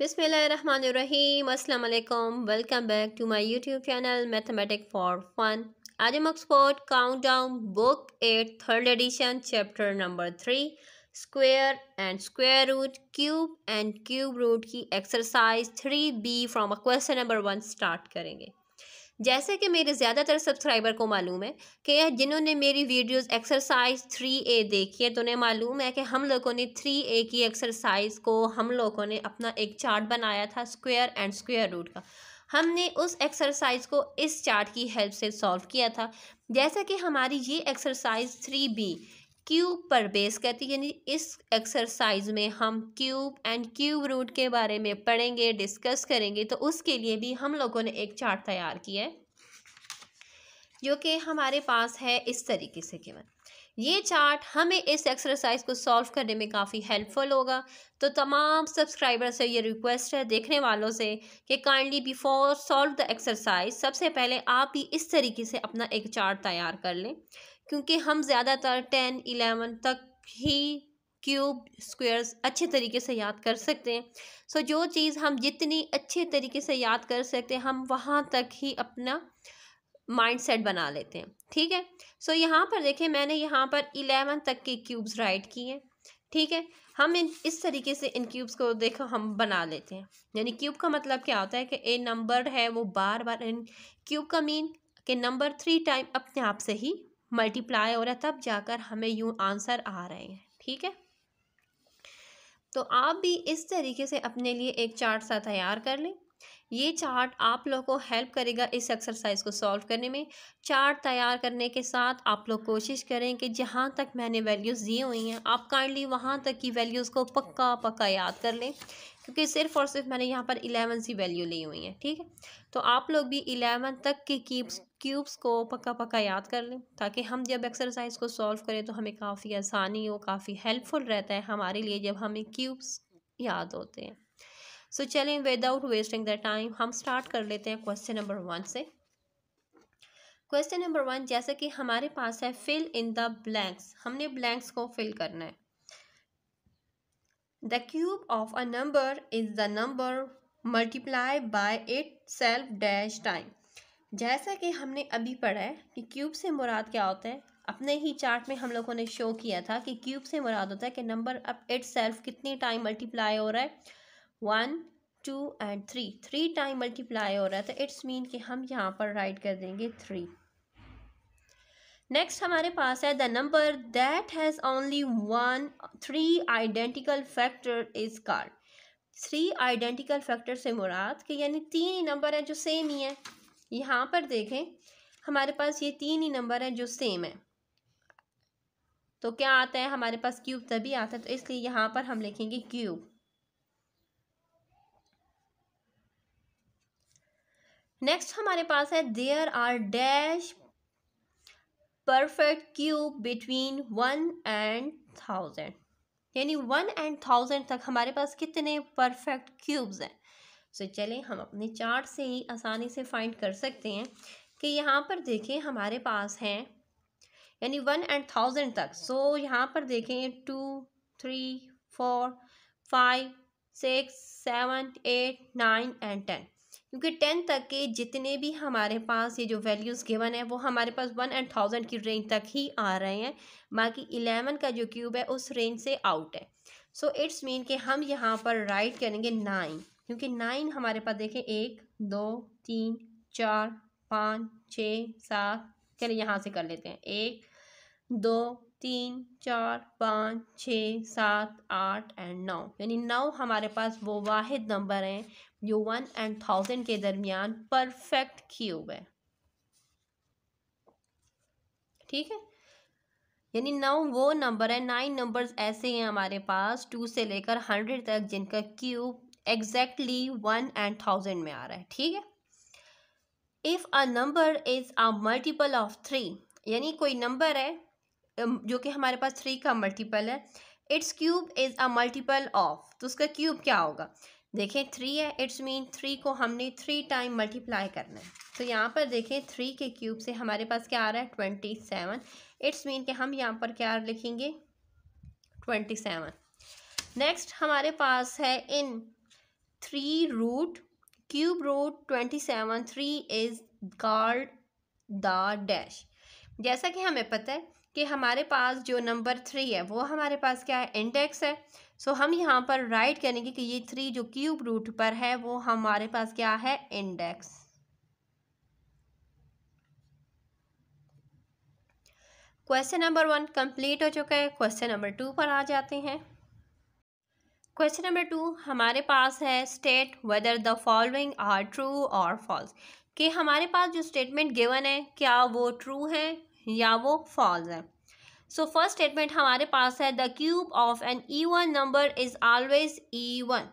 बिसमीम वालेकुम welcome back to my YouTube channel mathematic for fun आज हम Oxford countdown book eight third edition chapter number three square and square root cube and cube root की exercise three B from question number one start करेंगे जैसे कि मेरे ज़्यादातर subscriber को मालूम है कि जिन्होंने मेरी वीडियोस एक्सरसाइज थ्री ए देखी है तो उन्हें मालूम है कि हम लोगों ने थ्री ए की एक्सरसाइज को हम लोगों ने अपना एक चार्ट बनाया था स्क्वायर एंड स्क्वायर रूट का हमने उस एक्सरसाइज को इस चार्ट की हेल्प से सॉल्व किया था जैसा कि हमारी ये एक्सरसाइज थ्री बी क्यूब पर बेस करती है यानी इस एक्सरसाइज में हम क्यूब एंड क्यूब रूट के बारे में पढ़ेंगे डिस्कस करेंगे तो उसके लिए भी हम लोगों ने एक चार्ट तैयार किया है जो कि हमारे पास है इस तरीके से केवल ये चार्ट हमें इस एक्सरसाइज को सॉल्व करने में काफ़ी हेल्पफुल होगा तो तमाम सब्सक्राइबर से ये रिक्वेस्ट है देखने वालों से कि kindly before solve the exercise सबसे पहले आप ही इस तरीके से अपना एक चार्ट तैयार कर लें क्योंकि हम ज़्यादातर टेन इलेवन तक ही क्यूब स्क्वेयर्स अच्छे तरीके से याद कर सकते हैं सो so, जो चीज़ हम जितनी अच्छे तरीके से याद कर सकते हैं हम वहाँ तक ही अपना माइंड सेट बना लेते हैं ठीक है सो so, यहाँ पर देखें मैंने यहाँ पर इलेवन तक के क्यूब्स राइट किए हैं ठीक है हम इन इस तरीके से इन क्यूब्स को देखो हम बना लेते हैं यानी क्यूब का मतलब क्या होता है कि ए नंबर है वो बार बार इन क्यूब का मीन के नंबर थ्री टाइम अपने आप से ही मल्टीप्लाई हो रहा है तब जाकर हमें यूँ आंसर आ रहे हैं ठीक है तो आप भी इस तरीके से अपने लिए एक चार्ट सा तैयार कर लें ये चार्ट आप लोग को हेल्प करेगा इस एक्सरसाइज को सॉल्व करने में चार्ट तैयार करने के साथ आप लोग कोशिश करें कि जहाँ तक मैंने वैल्यूज़ दी हुई हैं आप काइंडली वहाँ तक की वैल्यूज़ को पक्का पक्का याद कर लें क्योंकि सिर्फ और सिर्फ मैंने यहाँ पर इलेवन सी वैल्यू ली हुई है ठीक है तो आप लोग भी इलेवन तक के क्यूब्स क्यूब्स को पक्का पक्का याद कर लें ताकि हम जब एक्सरसाइज को सॉल्व करें तो हमें काफ़ी आसानी हो काफ़ी हेल्पफुल रहता है हमारे लिए जब हमें क्यूब्स याद होते हैं सो so, चलें विदाउट वेस्टिंग द टाइम हम स्टार्ट कर लेते हैं क्वेश्चन नंबर वन से क्वेश्चन नंबर वन जैसे कि हमारे पास है फिल इन द ब्लैंक्स हमने ब्लैंक्स को फिल करना है the cube of a number is the number multiply by itself dash time जैसा कि हमने अभी पढ़ा है कि क्यूब से मुराद क्या होता है अपने ही चार्ट में हम लोगों ने शो किया था कि क्यूब से मुराद होता है कि नंबर अब इट सेल्फ कितनी टाइम मल्टीप्लाई हो रहा है one two and three three time multiply हो रहा है तो इट्स मीन कि हम यहाँ पर राइट कर देंगे थ्री नेक्स्ट हमारे पास है the number that has only one three identical factor is card three identical factor से मुराद के यानी तीन ही नंबर है जो सेम ही है यहाँ पर देखें हमारे पास ये तीन ही नंबर है जो सेम है तो क्या आता है हमारे पास क्यूब तभी आता है तो इसलिए यहाँ पर हम लिखेंगे क्यूब नेक्स्ट हमारे पास है there are dash perfect cube between one and thousand यानी वन एंड थाउजेंड तक हमारे पास कितने परफेक्ट क्यूब्स हैं सो so, चलें हम अपने चार्ट से ही आसानी से फाइंड कर सकते हैं कि यहाँ पर देखें हमारे पास हैं यानी वन एंड थाउजेंड तक सो so, यहाँ पर देखें two three four five six seven eight nine and ten क्योंकि टेन तक के जितने भी हमारे पास ये जो वैल्यूज़ गिवन है वो हमारे पास वन एंड थाउजेंड की रेंज तक ही आ रहे हैं बाकी इलेवन का जो क्यूब है उस रेंज से आउट है सो इट्स मीन कि हम यहाँ पर राइट करेंगे नाइन क्योंकि नाइन हमारे पास देखें एक दो तीन चार पाँच छ सात चलिए यहाँ से कर लेते हैं एक दो तीन चार पाँच छ सात आठ एंड नौ यानी नौ हमारे पास वो वाहिद नंबर हैं जो वन एंड थाउजेंड के दरमियान परफेक्ट क्यूब है ठीक है यानी नौ वो नंबर है नाइन नंबर्स ऐसे हैं हमारे पास टू से लेकर हंड्रेड तक जिनका cube exactly one and thousand में आ रहा है ठीक है if a number is a multiple of three यानी कोई नंबर है जो कि हमारे पास थ्री का मल्टीपल है it's cube is a multiple of तो उसका क्यूब क्या होगा देखें थ्री है इट्स मीन थ्री को हमने थ्री टाइम मल्टीप्लाई करना है तो यहाँ पर देखें थ्री के क्यूब से हमारे पास क्या आ रहा है ट्वेंटी सेवन इट्स मीन कि हम यहाँ पर क्या लिखेंगे ट्वेंटी सेवन नेक्स्ट हमारे पास है in three root cube root twenty seven three is guard the dash जैसा कि हमें पता है कि हमारे पास जो नंबर थ्री है वो हमारे पास क्या है इंडेक्स है सो हम यहाँ पर राइट करेंगे कि ये थ्री जो क्यूब रूट पर है वो हमारे पास क्या है index question number one complete हो चुका है क्वेश्चन नंबर टू पर आ जाते हैं क्वेश्चन नंबर टू हमारे पास है state whether the following are true और फॉल्स कि हमारे पास जो स्टेटमेंट गिवन है क्या वो ट्रू है या वो फॉल्स है सो फर्स्ट स्टेटमेंट हमारे पास है the cube of an even number is always one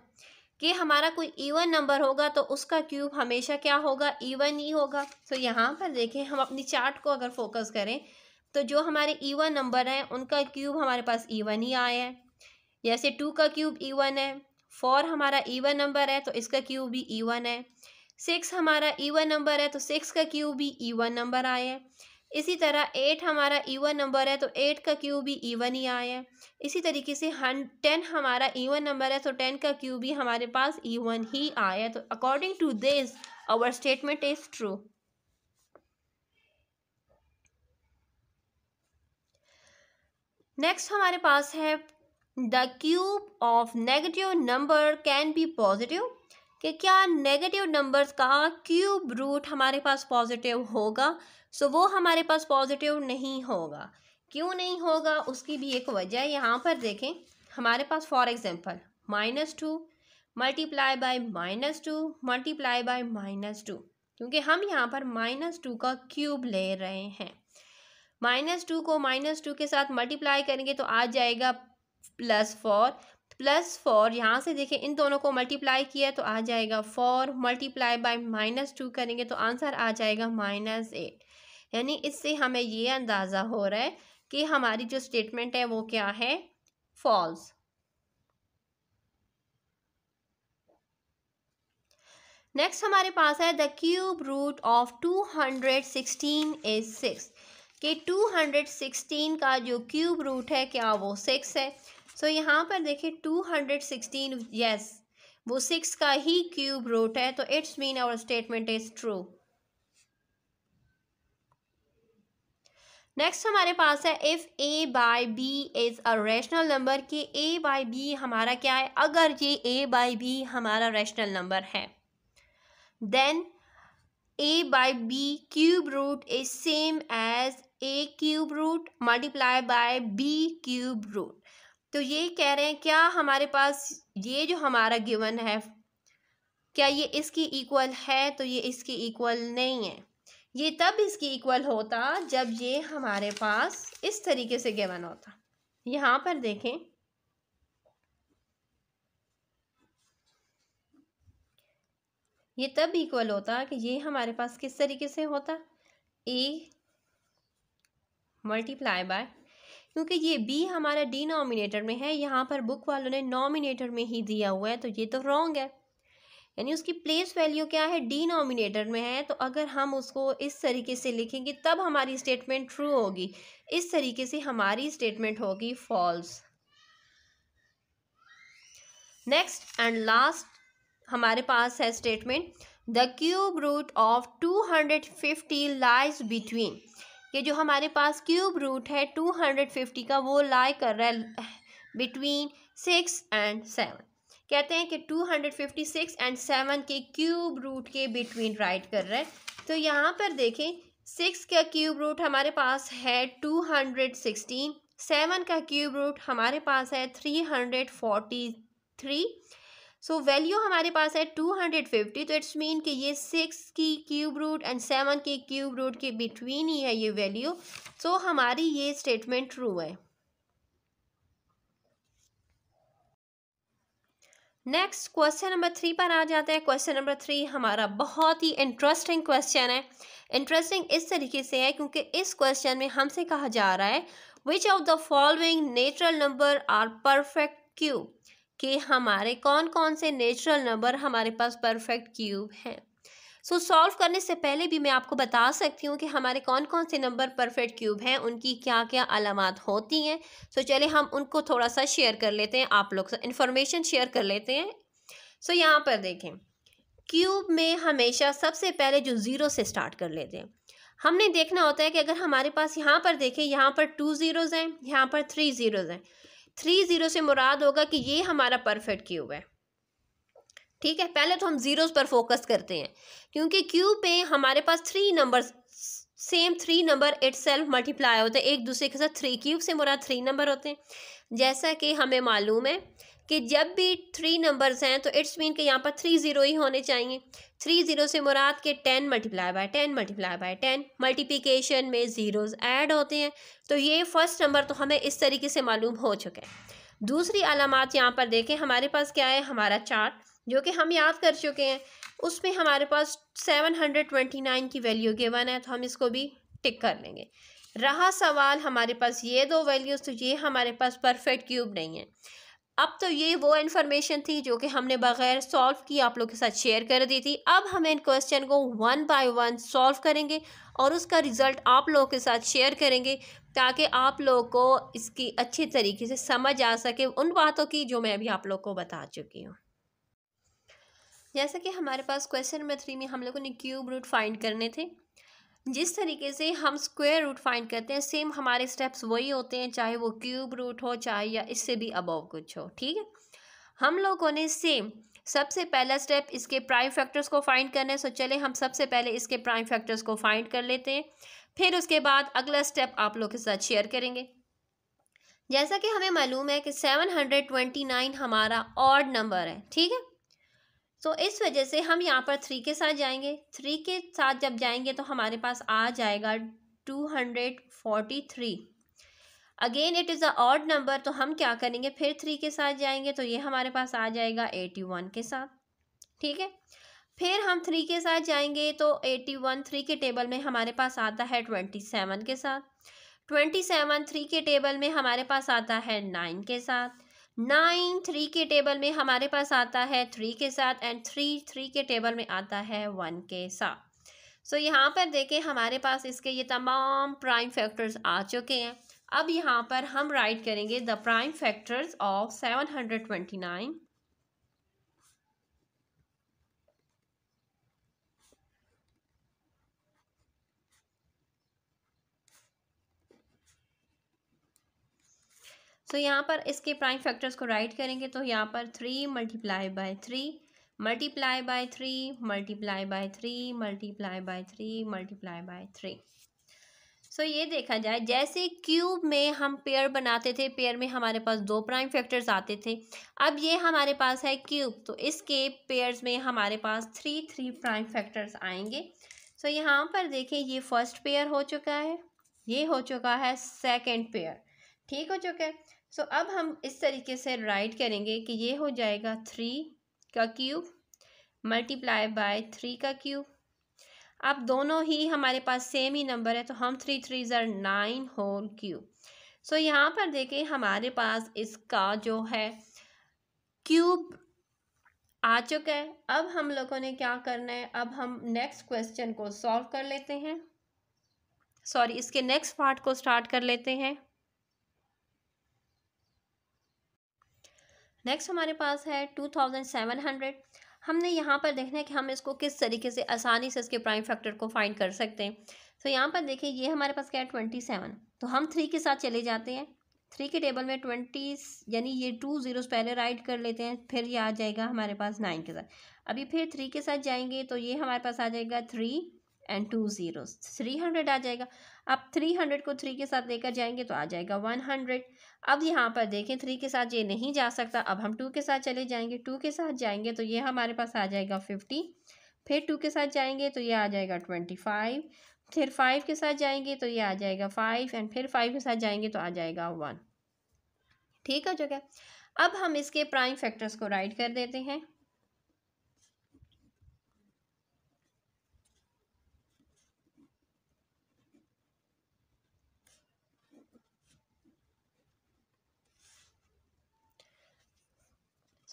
कि हमारा कोई ईवन नंबर होगा तो उसका क्यूब हमेशा क्या होगा ईवन ही होगा तो so, यहाँ पर देखें हम अपनी चार्ट को अगर फोकस करें तो जो हमारे ईवन नंबर हैं उनका क्यूब हमारे पास ईवन ही आया है जैसे टू का क्यूब ईवन है फोर हमारा ईवन नंबर है तो इसका क्यूब भी ईवन है सिक्स हमारा ईवन नंबर है तो सिक्स का क्यूब भी ईवन नंबर आया है इसी तरह एट हमारा ईवन नंबर है तो एट का क्यू भी इवन ही आया है इसी तरीके से हन टेन हमारा ईवन नंबर है तो टेन का क्यू भी हमारे पास इवन ही आया है तो according to this our statement is true next हमारे पास है the cube of negative number can be positive कि क्या नेगेटिव नंबर्स का क्यूब रूट हमारे पास पॉजिटिव होगा सो so, वो हमारे पास पॉजिटिव नहीं होगा क्यों नहीं होगा उसकी भी एक वजह यहाँ पर देखें हमारे पास for example minus two multiply by minus two multiply by minus two क्योंकि हम यहाँ पर माइनस टू का क्यूब ले रहे हैं माइनस टू को माइनस टू के साथ मल्टीप्लाई करेंगे तो आ जाएगा प्लस फोर प्लस फोर यहाँ से देखें इन दोनों को मल्टीप्लाई किया तो आ जाएगा four multiply by minus two करेंगे तो आंसर आ जाएगा माइनस एट यानी इससे हमें ये अंदाज़ा हो रहा है कि हमारी जो स्टेटमेंट है वो क्या है फॉल्स नेक्स्ट हमारे पास है the cube root of two hundred sixteen is six कि टू हंड्रेड सिक्सटीन का जो क्यूब रूट है क्या वो सिक्स है सो so, यहाँ पर देखिए टू हंड्रेड सिक्सटीन यस वो सिक्स का ही क्यूब रूट है तो it's mean our statement is true next हमारे पास है if a by b is a rational number कि ए बाई बी हमारा क्या है अगर ये ए बाई बी हमारा रेशनल नंबर है then a by b cube root is same as a cube root multiply by b cube root तो ये कह रहे हैं क्या हमारे पास ये जो हमारा गिवन है क्या ये इसकी इक्वल है तो ये इसकी इक्वल नहीं है ये तब इसकी इक्वल होता जब ये हमारे पास इस तरीके से गेवन होता यहाँ पर देखें ये तब इक्वल होता कि ये हमारे पास किस तरीके से होता ए मल्टीप्लाई बाय क्योंकि ये बी हमारा डिनोमिनेटर में है यहाँ पर बुक वालों ने नॉमिनेटर में ही दिया हुआ है तो ये तो रॉन्ग है यानी उसकी प्लेस वैल्यू क्या है डिनोमिनेटर में है तो अगर हम उसको इस तरीके से लिखेंगे तब हमारी स्टेटमेंट ट्रू होगी इस तरीके से हमारी स्टेटमेंट होगी फॉल्स नेक्स्ट एंड लास्ट हमारे पास है statement the cube root of two hundred fifty lies between ये जो हमारे पास क्यूब रूट है टू हंड्रेड फिफ्टी का वो लाई कर रहा है बिटवीन सिक्स एंड सेवन कहते हैं कि 256 एंड 7 के क्यूब रूट के बिटवीन राइट कर रहे हैं तो यहाँ पर देखें सिक्स का क्यूब रूट हमारे पास है 216 सेवन का क्यूब रूट हमारे पास है 343 सो so, वैल्यू हमारे पास है 250 तो इट्स मीन कि ये सिक्स की क्यूब रूट एंड सेवन के क्यूब रूट के बिटवीन ही है ये वैल्यू सो so, हमारी ये स्टेटमेंट ट्रू है नेक्स्ट क्वेश्चन नंबर थ्री पर आ जाते हैं क्वेश्चन नंबर थ्री हमारा बहुत ही इंटरेस्टिंग क्वेश्चन है इंटरेस्टिंग इस तरीके से है क्योंकि इस क्वेश्चन में हमसे कहा जा रहा है which of the following natural number are perfect cube कि हमारे कौन कौन से नेचुरल नंबर हमारे पास परफेक्ट क्यूब हैं सो so, सॉल्व करने से पहले भी मैं आपको बता सकती हूँ कि हमारे कौन कौन से नंबर परफेक्ट क्यूब हैं उनकी क्या क्या अलामत होती हैं सो so, चले हम उनको थोड़ा सा शेयर कर लेते हैं आप लोग से इन्फॉर्मेशन शेयर कर लेते हैं सो so, यहाँ पर देखें क्यूब में हमेशा सबसे पहले जो ज़ीरो से स्टार्ट कर लेते हैं हमने देखना होता है कि अगर हमारे पास यहाँ पर देखें यहाँ पर टू ज़ीरोज़ हैं यहाँ पर थ्री ज़ीरोज़ हैं थ्री ज़ीरो से मुराद होगा कि ये हमारा परफेक्ट क्यूब है ठीक है पहले तो हम ज़ीरोज़ पर फोकस करते हैं क्योंकि क्यू पे हमारे पास three number same three number itself multiply होते हैं एक दूसरे के साथ थ्री क्यूब से मुरा थ्री नंबर होते हैं जैसा कि हमें मालूम है कि जब भी थ्री नंबर्स हैं तो इट्स मीन के यहाँ पर थ्री ज़ीरो ही होने चाहिए थ्री ज़ीरो से मुराद के ten multiply by ten multiply by ten multiplication में ज़ीरोज़ ऐड होते हैं तो ये फर्स्ट नंबर तो हमें इस तरीके से मालूम हो चुका है दूसरी अलामत यहाँ पर देखें हमारे पास क्या है हमारा चार्ट जो कि हम याद कर चुके हैं उसमें हमारे पास सेवन हंड्रेड ट्वेंटी नाइन की वैल्यू गिवन है तो हम इसको भी टिक कर लेंगे रहा सवाल हमारे पास ये दो वैल्यूज़ तो ये हमारे पास परफेक्ट क्यूब नहीं है अब तो ये वो इन्फॉर्मेशन थी जो कि हमने बगैर सॉल्व की आप लोग के साथ शेयर कर दी थी अब हम इन क्वेश्चन को वन बाय वन सॉल्व करेंगे और उसका रिज़ल्ट आप लोगों के साथ शेयर करेंगे ताकि आप लोगों को इसकी अच्छे तरीके से समझ आ सके उन बातों की जो मैं अभी आप लोग को बता चुकी हूँ जैसा कि हमारे पास क्वेश्चन नंबर थ्री में हम लोगों ने क्यूब रूट फाइंड करने थे जिस तरीके से हम स्क्वायर रूट फाइंड करते हैं सेम हमारे स्टेप्स वही होते हैं चाहे वो क्यूब रूट हो चाहे या इससे भी अबव कुछ हो ठीक है हम लोगों ने सेम सबसे पहला स्टेप इसके प्राइम फैक्टर्स को फाइंड करना है सो चले हम सबसे पहले इसके प्राइम फैक्टर्स को फाइंड कर लेते हैं फिर उसके बाद अगला स्टेप आप लोग के साथ शेयर करेंगे जैसा कि हमें मालूम है कि नाइन हमारा ऑड नंबर है ठीक है सो so, इस वजह से हम यहाँ पर थ्री के साथ जाएंगे थ्री के साथ जब जाएंगे तो हमारे पास आ जाएगा two hundred forty three again it is a odd number तो हम क्या करेंगे फिर थ्री के साथ जाएंगे तो ये हमारे पास आ जाएगा एटी वन के साथ ठीक है फिर हम थ्री के साथ जाएंगे तो एटी वन थ्री के टेबल में हमारे पास आता है ट्वेंटी सेवन के साथ ट्वेंटी सेवन थ्री के टेबल में हमारे पास आता है नाइन के साथ नाइन थ्री के टेबल में हमारे पास आता है थ्री के साथ एंड थ्री थ्री के टेबल में आता है वन के साथ सो so, यहाँ पर देखें हमारे पास इसके ये तमाम प्राइम फैक्टर्स आ चुके हैं अब यहाँ पर हम राइट करेंगे the prime factors of seven hundred twenty nine so यहाँ पर इसके प्राइम फैक्टर्स को राइट करेंगे तो यहाँ पर three multiply by three multiply by three multiply by three multiply by three multiply by three so ये देखा जाए जैसे क्यूब में हम पेयर बनाते थे पेयर में हमारे पास दो प्राइम फैक्टर्स आते थे अब ये हमारे पास है क्यूब तो इसके पेयर्स में हमारे पास थ्री थ्री प्राइम फैक्टर्स आएंगे सो so, यहाँ पर देखें ये फर्स्ट पेयर हो चुका है ये हो चुका है सेकंड पेयर ठीक हो चुका है सो so, अब हम इस तरीके से राइट करेंगे कि ये हो जाएगा थ्री का क्यूब मल्टीप्लाई बाय थ्री का क्यूब अब दोनों ही हमारे पास सेम ही नंबर है तो हम थ्री थ्री ज़र नाइन होल क्यूब सो यहाँ पर देखें हमारे पास इसका जो है क्यूब आ चुका है अब हम लोगों ने क्या करना है अब हम नेक्स्ट क्वेश्चन को सॉल्व कर लेते हैं सॉरी इसके नेक्स्ट पार्ट को स्टार्ट कर लेते हैं नेक्स्ट हमारे पास है टू थाउजेंड सेवन हंड्रेड हमने यहाँ पर देखना है कि हम इसको किस तरीके से आसानी से इसके प्राइम फैक्टर को फाइंड कर सकते हैं तो यहाँ पर देखें ये हमारे पास क्या है ट्वेंटी सेवन तो हम थ्री के साथ चले जाते हैं थ्री के टेबल में ट्वेंटी यानी ये टू जीरोस पहले राइट कर लेते हैं फिर ये आ जाएगा हमारे पास नाइन के साथ अभी फिर थ्री के साथ जाएंगे तो ये हमारे पास आ जाएगा three and two zero three hundred आ जाएगा अब थ्री हंड्रेड को थ्री के साथ लेकर जाएंगे तो आ जाएगा वन हंड्रेड अब यहाँ पर देखें थ्री के साथ ये नहीं जा सकता अब हम टू के साथ चले जाएंगे टू के साथ जाएंगे तो ये हमारे पास आ जाएगा फिफ्टी फिर टू के साथ जाएंगे तो ये आ जाएगा ट्वेंटी फाइव फिर फाइव के साथ जाएंगे तो ये आ जाएगा फाइव एंड फिर फाइव के साथ जाएंगे तो आ जाएगा वन ठीक है क्या अब हम इसके प्राइम फैक्टर्स को राइट कर देते हैं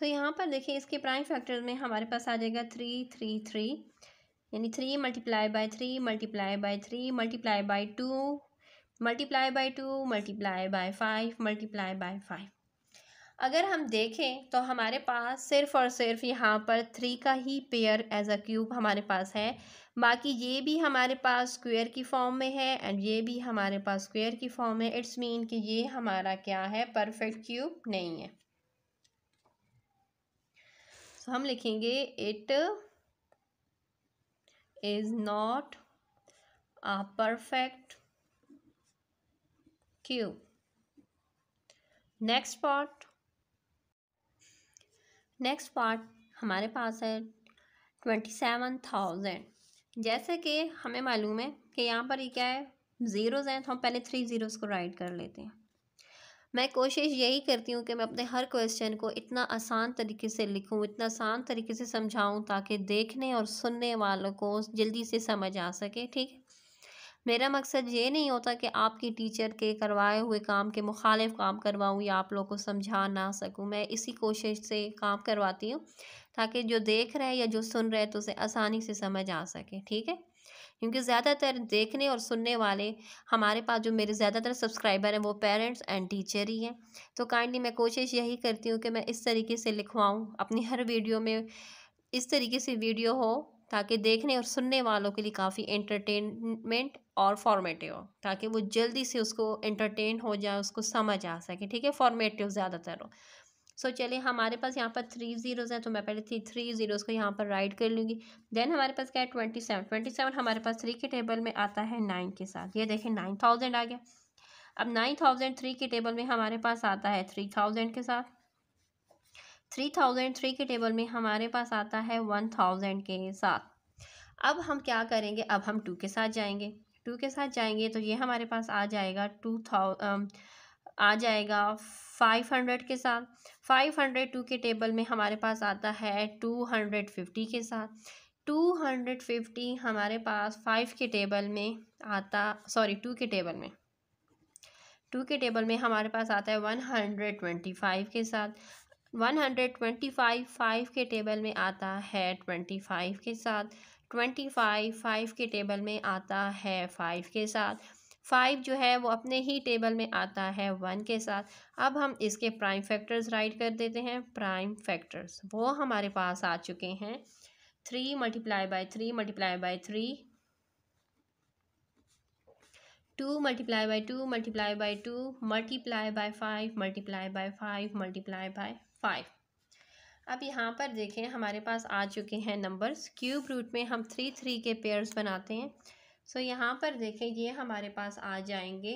सो तो यहाँ पर देखिए इसके प्राइम फैक्टर में हमारे पास आ जाएगा थ्री थ्री थ्री यानी three multiply by three multiply by three multiply by two multiply by two multiply by five multiply by five अगर हम देखें तो हमारे पास सिर्फ और सिर्फ यहाँ पर थ्री का ही पेयर एज अ क्यूब हमारे पास है बाकी ये भी हमारे पास स्क्वेयर की फॉर्म में है एंड ये भी हमारे पास स्क्वेयर की फॉर्म में इट्स मीन कि ये हमारा क्या है परफेक्ट क्यूब नहीं है सो हम लिखेंगे it is not a perfect cube next part next part हमारे पास है ट्वेंटी सेवन थाउजेंड जैसे कि हमें मालूम है कि यहाँ पर ये क्या है ज़ीरोज़ हैं तो हम पहले थ्री ज़ीरोज़ को राइट कर लेते हैं मैं कोशिश यही करती हूँ कि मैं अपने हर क्वेश्चन को इतना आसान तरीके से लिखूँ इतना आसान तरीके से समझाऊँ ताकि देखने और सुनने वालों को जल्दी से समझ आ सके ठीक है मेरा मकसद ये नहीं होता कि आपकी टीचर के करवाए हुए काम के मुखालिफ काम करवाऊँ या आप लोगों को समझा ना सकूँ मैं इसी कोशिश से काम करवाती हूँ ताकि जो देख रहे हैं या जो सुन रहे हैं तो उसे आसानी से समझ आ सके ठीक है क्योंकि ज़्यादातर देखने और सुनने वाले हमारे पास जो मेरे ज़्यादातर सब्सक्राइबर हैं वो पेरेंट्स एंड टीचर ही हैं तो काइंडली मैं कोशिश यही करती हूँ कि मैं इस तरीके से लिखवाऊँ अपनी हर वीडियो में इस तरीके से वीडियो हो ताकि देखने और सुनने वालों के लिए काफ़ी एंटरटेनमेंट और फॉर्मेटिव हो ताकि वो जल्दी से उसको एंटरटेन हो जाए उसको समझ आ सके ठीक है फॉर्मेटिव ज़्यादातर हो सो so, चलिए हमारे पास यहाँ पर थ्री जीरोज़ हैं तो मैं पहले थ्री थ्री जीरोज़ को यहाँ पर राइट कर लूँगी देन हमारे पास क्या है ट्वेंटी सेवन ट्वेंटी सेवन हमारे पास थ्री के टेबल में आता है नाइन के साथ ये देखें नाइन थाउजेंड आ गया अब नाइन थाउजेंड थ्री के टेबल में हमारे पास आता है थ्री थाउजेंड के साथ थ्री थाउजेंड थ्री के टेबल में हमारे पास आता है वन थाउजेंड के साथ अब हम क्या करेंगे अब हम टू के साथ जाएंगे टू के साथ जाएंगे तो ये हमारे पास आ जाएगा टू थाउ आ जाएगा फाइव हंड्रेड के साथ फाइव हंड्रेड टू के टेबल में हमारे पास आता है टू हंड्रेड फिफ्टी के साथ टू हंड्रेड फिफ्टी हमारे पास फाइव के टेबल में आता सॉरी टू के टेबल में टू के टेबल में हमारे पास आता है वन हंड्रेड ट्वेंटी फाइव के साथ one hundred twenty five five के टेबल में आता है ट्वेंटी फाइव के साथ ट्वेंटी फाइव फाइव के टेबल में आता है फाइव के साथ फाइव जो है वो अपने ही टेबल में आता है वन के साथ अब हम इसके प्राइम फैक्टर्स राइट कर देते हैं प्राइम फैक्टर्स वो हमारे पास आ चुके हैं three multiply by three multiply by three two multiply by two multiply by two multiply by five multiply by five multiply by five अब यहाँ पर देखें हमारे पास आ चुके हैं नंबर्स क्यूब रूट में हम थ्री थ्री के पेयर्स बनाते हैं सो so, यहाँ पर देखें ये हमारे पास आ जाएंगे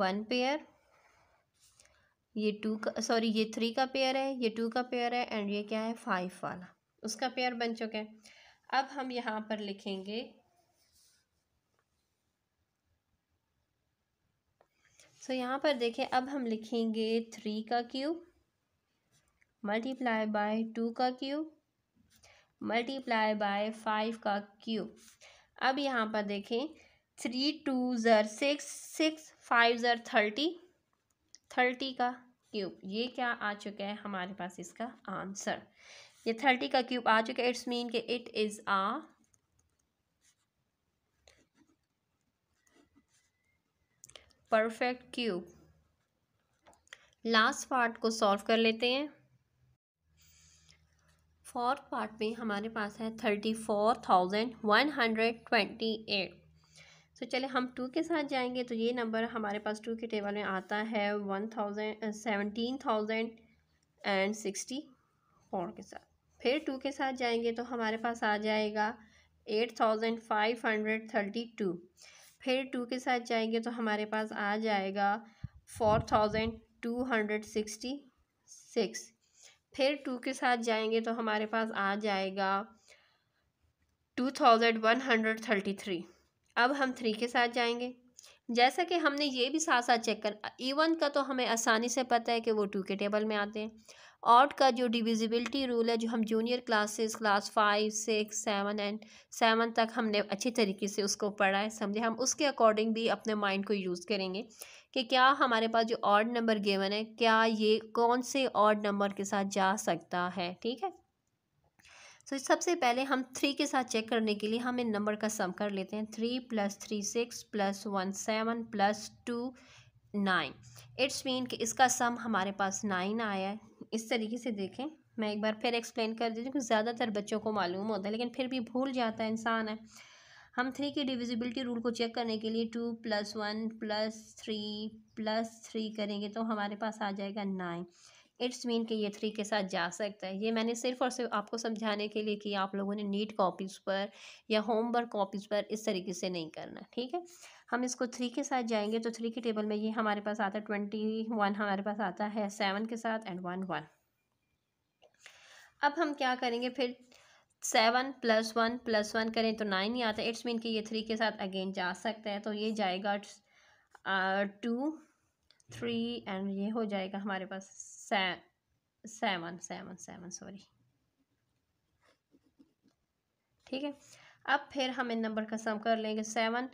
वन पेयर ये टू का सॉरी ये थ्री का पेयर है ये टू का पेयर है एंड ये क्या है फाइव वाला उसका पेयर बन चुका है अब हम यहाँ पर लिखेंगे सो so, यहाँ पर देखें अब हम लिखेंगे थ्री का क्यूब मल्टीप्लाई बाय टू का क्यूब मल्टीप्लाई बाय फाइव का क्यूब अब यहाँ पर देखें three two are six six five are thirty thirty का क्यूब ये क्या आ चुका है हमारे पास इसका आंसर ये थर्टी का क्यूब आ चुका है इट्स मीन के it is a perfect cube last part को सॉल्व कर लेते हैं फोर्थ पार्ट में हमारे पास है thirty four thousand one hundred twenty eight so चले हम टू के साथ जाएंगे तो ये नंबर हमारे पास टू के टेबल में आता है one thousand seventeen thousand and sixty four के साथ फिर टू के साथ जाएंगे तो हमारे पास आ जाएगा eight thousand five hundred thirty two फिर टू के साथ जाएंगे तो हमारे पास आ जाएगा four thousand two hundred sixty six फिर टू के साथ जाएंगे तो हमारे पास आ जाएगा two thousand one hundred thirty three अब हम थ्री के साथ जाएंगे जैसा कि हमने ये भी साथ साथ चेक कर इवन का तो हमें आसानी से पता है कि वो टू के टेबल में आते हैं ऑट का जो डिविजिबिलिटी रूल है जो हम junior classes class five six seven and seven तक हमने अच्छे तरीके से उसको पढ़ा है समझे हम उसके अकॉर्डिंग भी अपने माइंड को यूज़ करेंगे कि क्या हमारे पास जो ऑड नंबर गेवन है क्या ये कौन से ऑड नंबर के साथ जा सकता है ठीक है सो so, सबसे पहले हम थ्री के साथ चेक करने के लिए हम इन नंबर का सम कर लेते हैं three plus three six plus one seven plus two nine it's mean कि इसका सम हमारे पास नाइन आया है इस तरीके से देखें मैं एक बार फिर एक्सप्लेन कर देती हूँ ज़्यादातर बच्चों को मालूम होता है लेकिन फिर भी भूल जाता है इंसान है हम थ्री की डिविजिबिलिटी रूल को चेक करने के लिए two plus one plus three plus three करेंगे तो हमारे पास आ जाएगा नाइन इट्स मीन कि ये थ्री के साथ जा सकता है ये मैंने सिर्फ और सिर्फ आपको समझाने के लिए कि आप लोगों ने नीट कॉपीज़ पर या होमवर्क कॉपीज़ पर इस तरीके से नहीं करना ठीक है हम इसको थ्री के साथ जाएंगे तो थ्री के टेबल में ये हमारे पास आता है ट्वेंटी वन हमारे पास आता है सेवन के साथ एंड वन वन अब हम क्या करेंगे फिर seven plus one plus one करें तो नाइन ही आता है इट्स मीन कि ये थ्री के साथ अगेन जा सकता है तो ये जाएगा टू थ्री एंड ये हो जाएगा हमारे पास सेवन सेवन सेवन सॉरी ठीक है अब फिर हम इन नंबर का सम कर लेंगे seven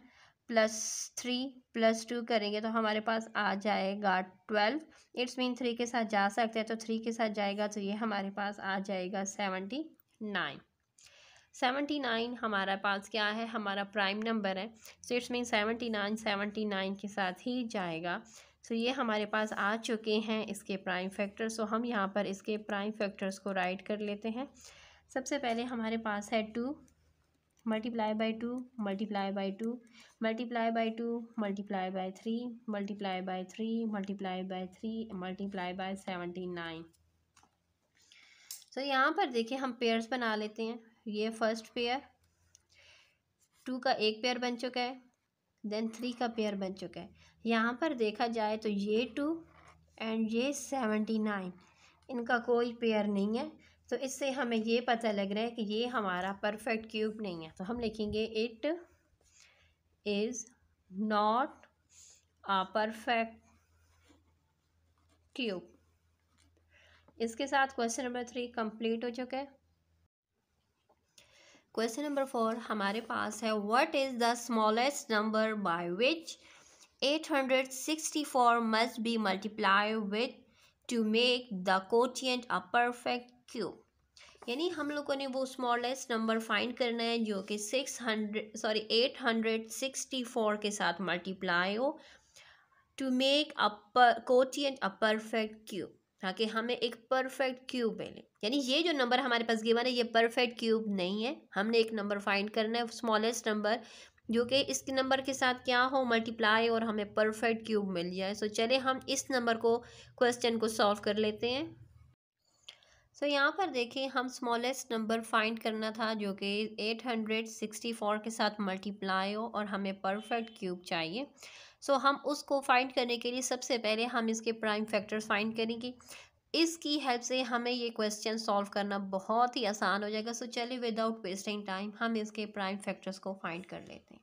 plus three plus two करेंगे तो हमारे पास आ जाएगा ट्वेल्व इट्स मीन थ्री के साथ जा सकते हैं तो थ्री के साथ जाएगा तो ये हमारे पास आ जाएगा सेवेंटी नाइन सेवेंटी नाइन हमारे पास क्या है हमारा प्राइम नंबर है so it's mean seventy nine seventy nine के साथ ही जाएगा सो so ये हमारे पास आ चुके हैं इसके प्राइम फैक्टर्स सो हम यहाँ पर इसके प्राइम फैक्टर्स को राइट कर लेते हैं सबसे पहले हमारे पास है two multiply by two multiply by two multiply by two multiply by three multiply by three multiply by three multiply by seventy nine so यहाँ पर देखिए हम पेयर्स बना लेते हैं ये फर्स्ट पेयर टू का एक पेयर बन चुका है देन थ्री का पेयर बन चुका है यहाँ पर देखा जाए तो ये टू एंड ये सेवेंटी नाइन इनका कोई पेयर नहीं है तो इससे हमें ये पता लग रहा है कि ये हमारा परफेक्ट क्यूब नहीं है तो हम लिखेंगे it is not a perfect cube इसके साथ क्वेश्चन नंबर थ्री कंप्लीट हो चुका है क्वेश्चन नंबर फोर हमारे पास है what is the smallest number by which four must be multiply with to make the quotient a perfect cube यानी हम लोगों ने वो स्मॉलेस्ट नंबर फाइंड करना है जो कि six hundred sorry hundred sixty four के साथ मल्टीप्लाई हो to make a quotient a perfect cube ताकि हाँ, हमें एक परफेक्ट क्यूब मिले यानी ये जो नंबर हमारे पास गिवन है ये परफेक्ट क्यूब नहीं है हमने एक नंबर फाइंड करना है स्मॉलेस्ट नंबर जो कि इस नंबर के साथ क्या हो मल्टीप्लाई और हमें परफेक्ट क्यूब मिल जाए सो चले हम इस नंबर को क्वेश्चन को सॉल्व कर लेते हैं सो so, यहाँ पर देखें हम स्मॉलेस्ट नंबर फाइंड करना था जो कि 864 के साथ मल्टीप्लाई हो और हमें परफेक्ट क्यूब चाहिए सो हम उसको फाइंड करने के लिए सबसे पहले हम इसके प्राइम फैक्टर्स फाइंड करेंगे इसकी हेल्प से हमें ये क्वेश्चन सॉल्व करना बहुत ही आसान हो जाएगा सो चलिए विदाउट वेस्टिंग टाइम हम इसके प्राइम फैक्टर्स को फाइंड कर लेते हैं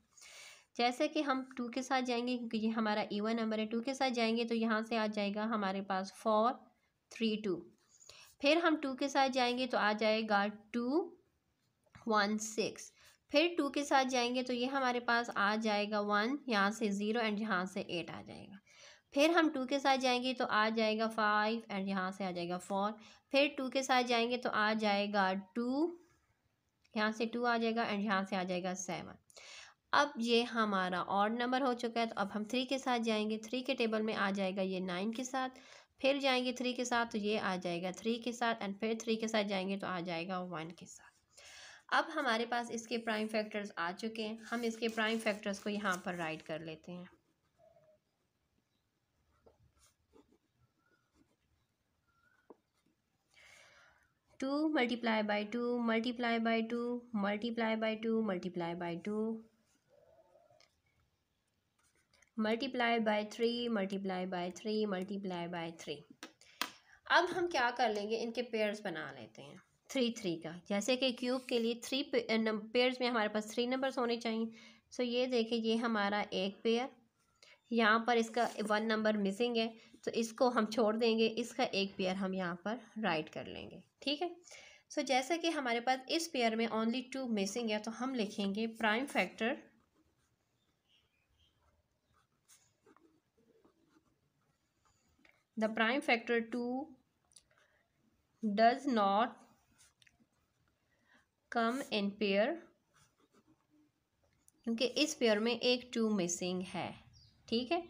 जैसे कि हम टू के साथ जाएंगे क्योंकि ये हमारा इवन नंबर है टू के साथ जाएंगे तो यहाँ से आ जाएगा हमारे पास फोर थ्री टू फिर हम टू के साथ जाएंगे तो आ जाएगा टू वन सिक्स फिर टू के साथ जाएंगे तो ये हमारे पास आ जाएगा वन यहाँ से ज़ीरो एंड यहाँ से एट आ जाएगा फिर हम टू के साथ जाएंगे तो आ जाएगा फाइव एंड यहाँ से आ जाएगा फोर फिर टू के साथ जाएंगे तो आ जाएगा टू यहाँ से टू आ जाएगा एंड यहाँ से आ जाएगा सेवन अब ये हमारा और नंबर हो चुका है तो अब हम थ्री के साथ जाएंगे थ्री के टेबल में आ जाएगा ये नाइन के साथ फिर जाएंगे थ्री के साथ तो ये आ जाएगा थ्री के साथ एंड फिर थ्री के साथ जाएंगे तो आ जाएगा वन के साथ अब हमारे पास इसके प्राइम फैक्टर्स आ चुके हैं हम इसके प्राइम फैक्टर्स को यहाँ पर राइट कर लेते हैं two multiply by two multiply by two multiply by two multiply by two multiply by three multiply by three multiply by three अब हम क्या कर लेंगे इनके पेयर्स बना लेते हैं थ्री थ्री का जैसे कि क्यूब के लिए थ्री पेयर्स में हमारे पास थ्री नंबर्स होने चाहिए सो ये देखिए ये हमारा एक पेयर यहाँ पर इसका वन नंबर मिसिंग है तो इसको हम छोड़ देंगे इसका एक पेयर हम यहाँ पर राइट कर लेंगे ठीक है सो जैसे जैसा कि हमारे पास इस पेयर में ओनली टू मिसिंग है तो हम लिखेंगे prime factor the prime factor two does not come in pair क्योंकि इस पेयर में एक टू मिसिंग है ठीक है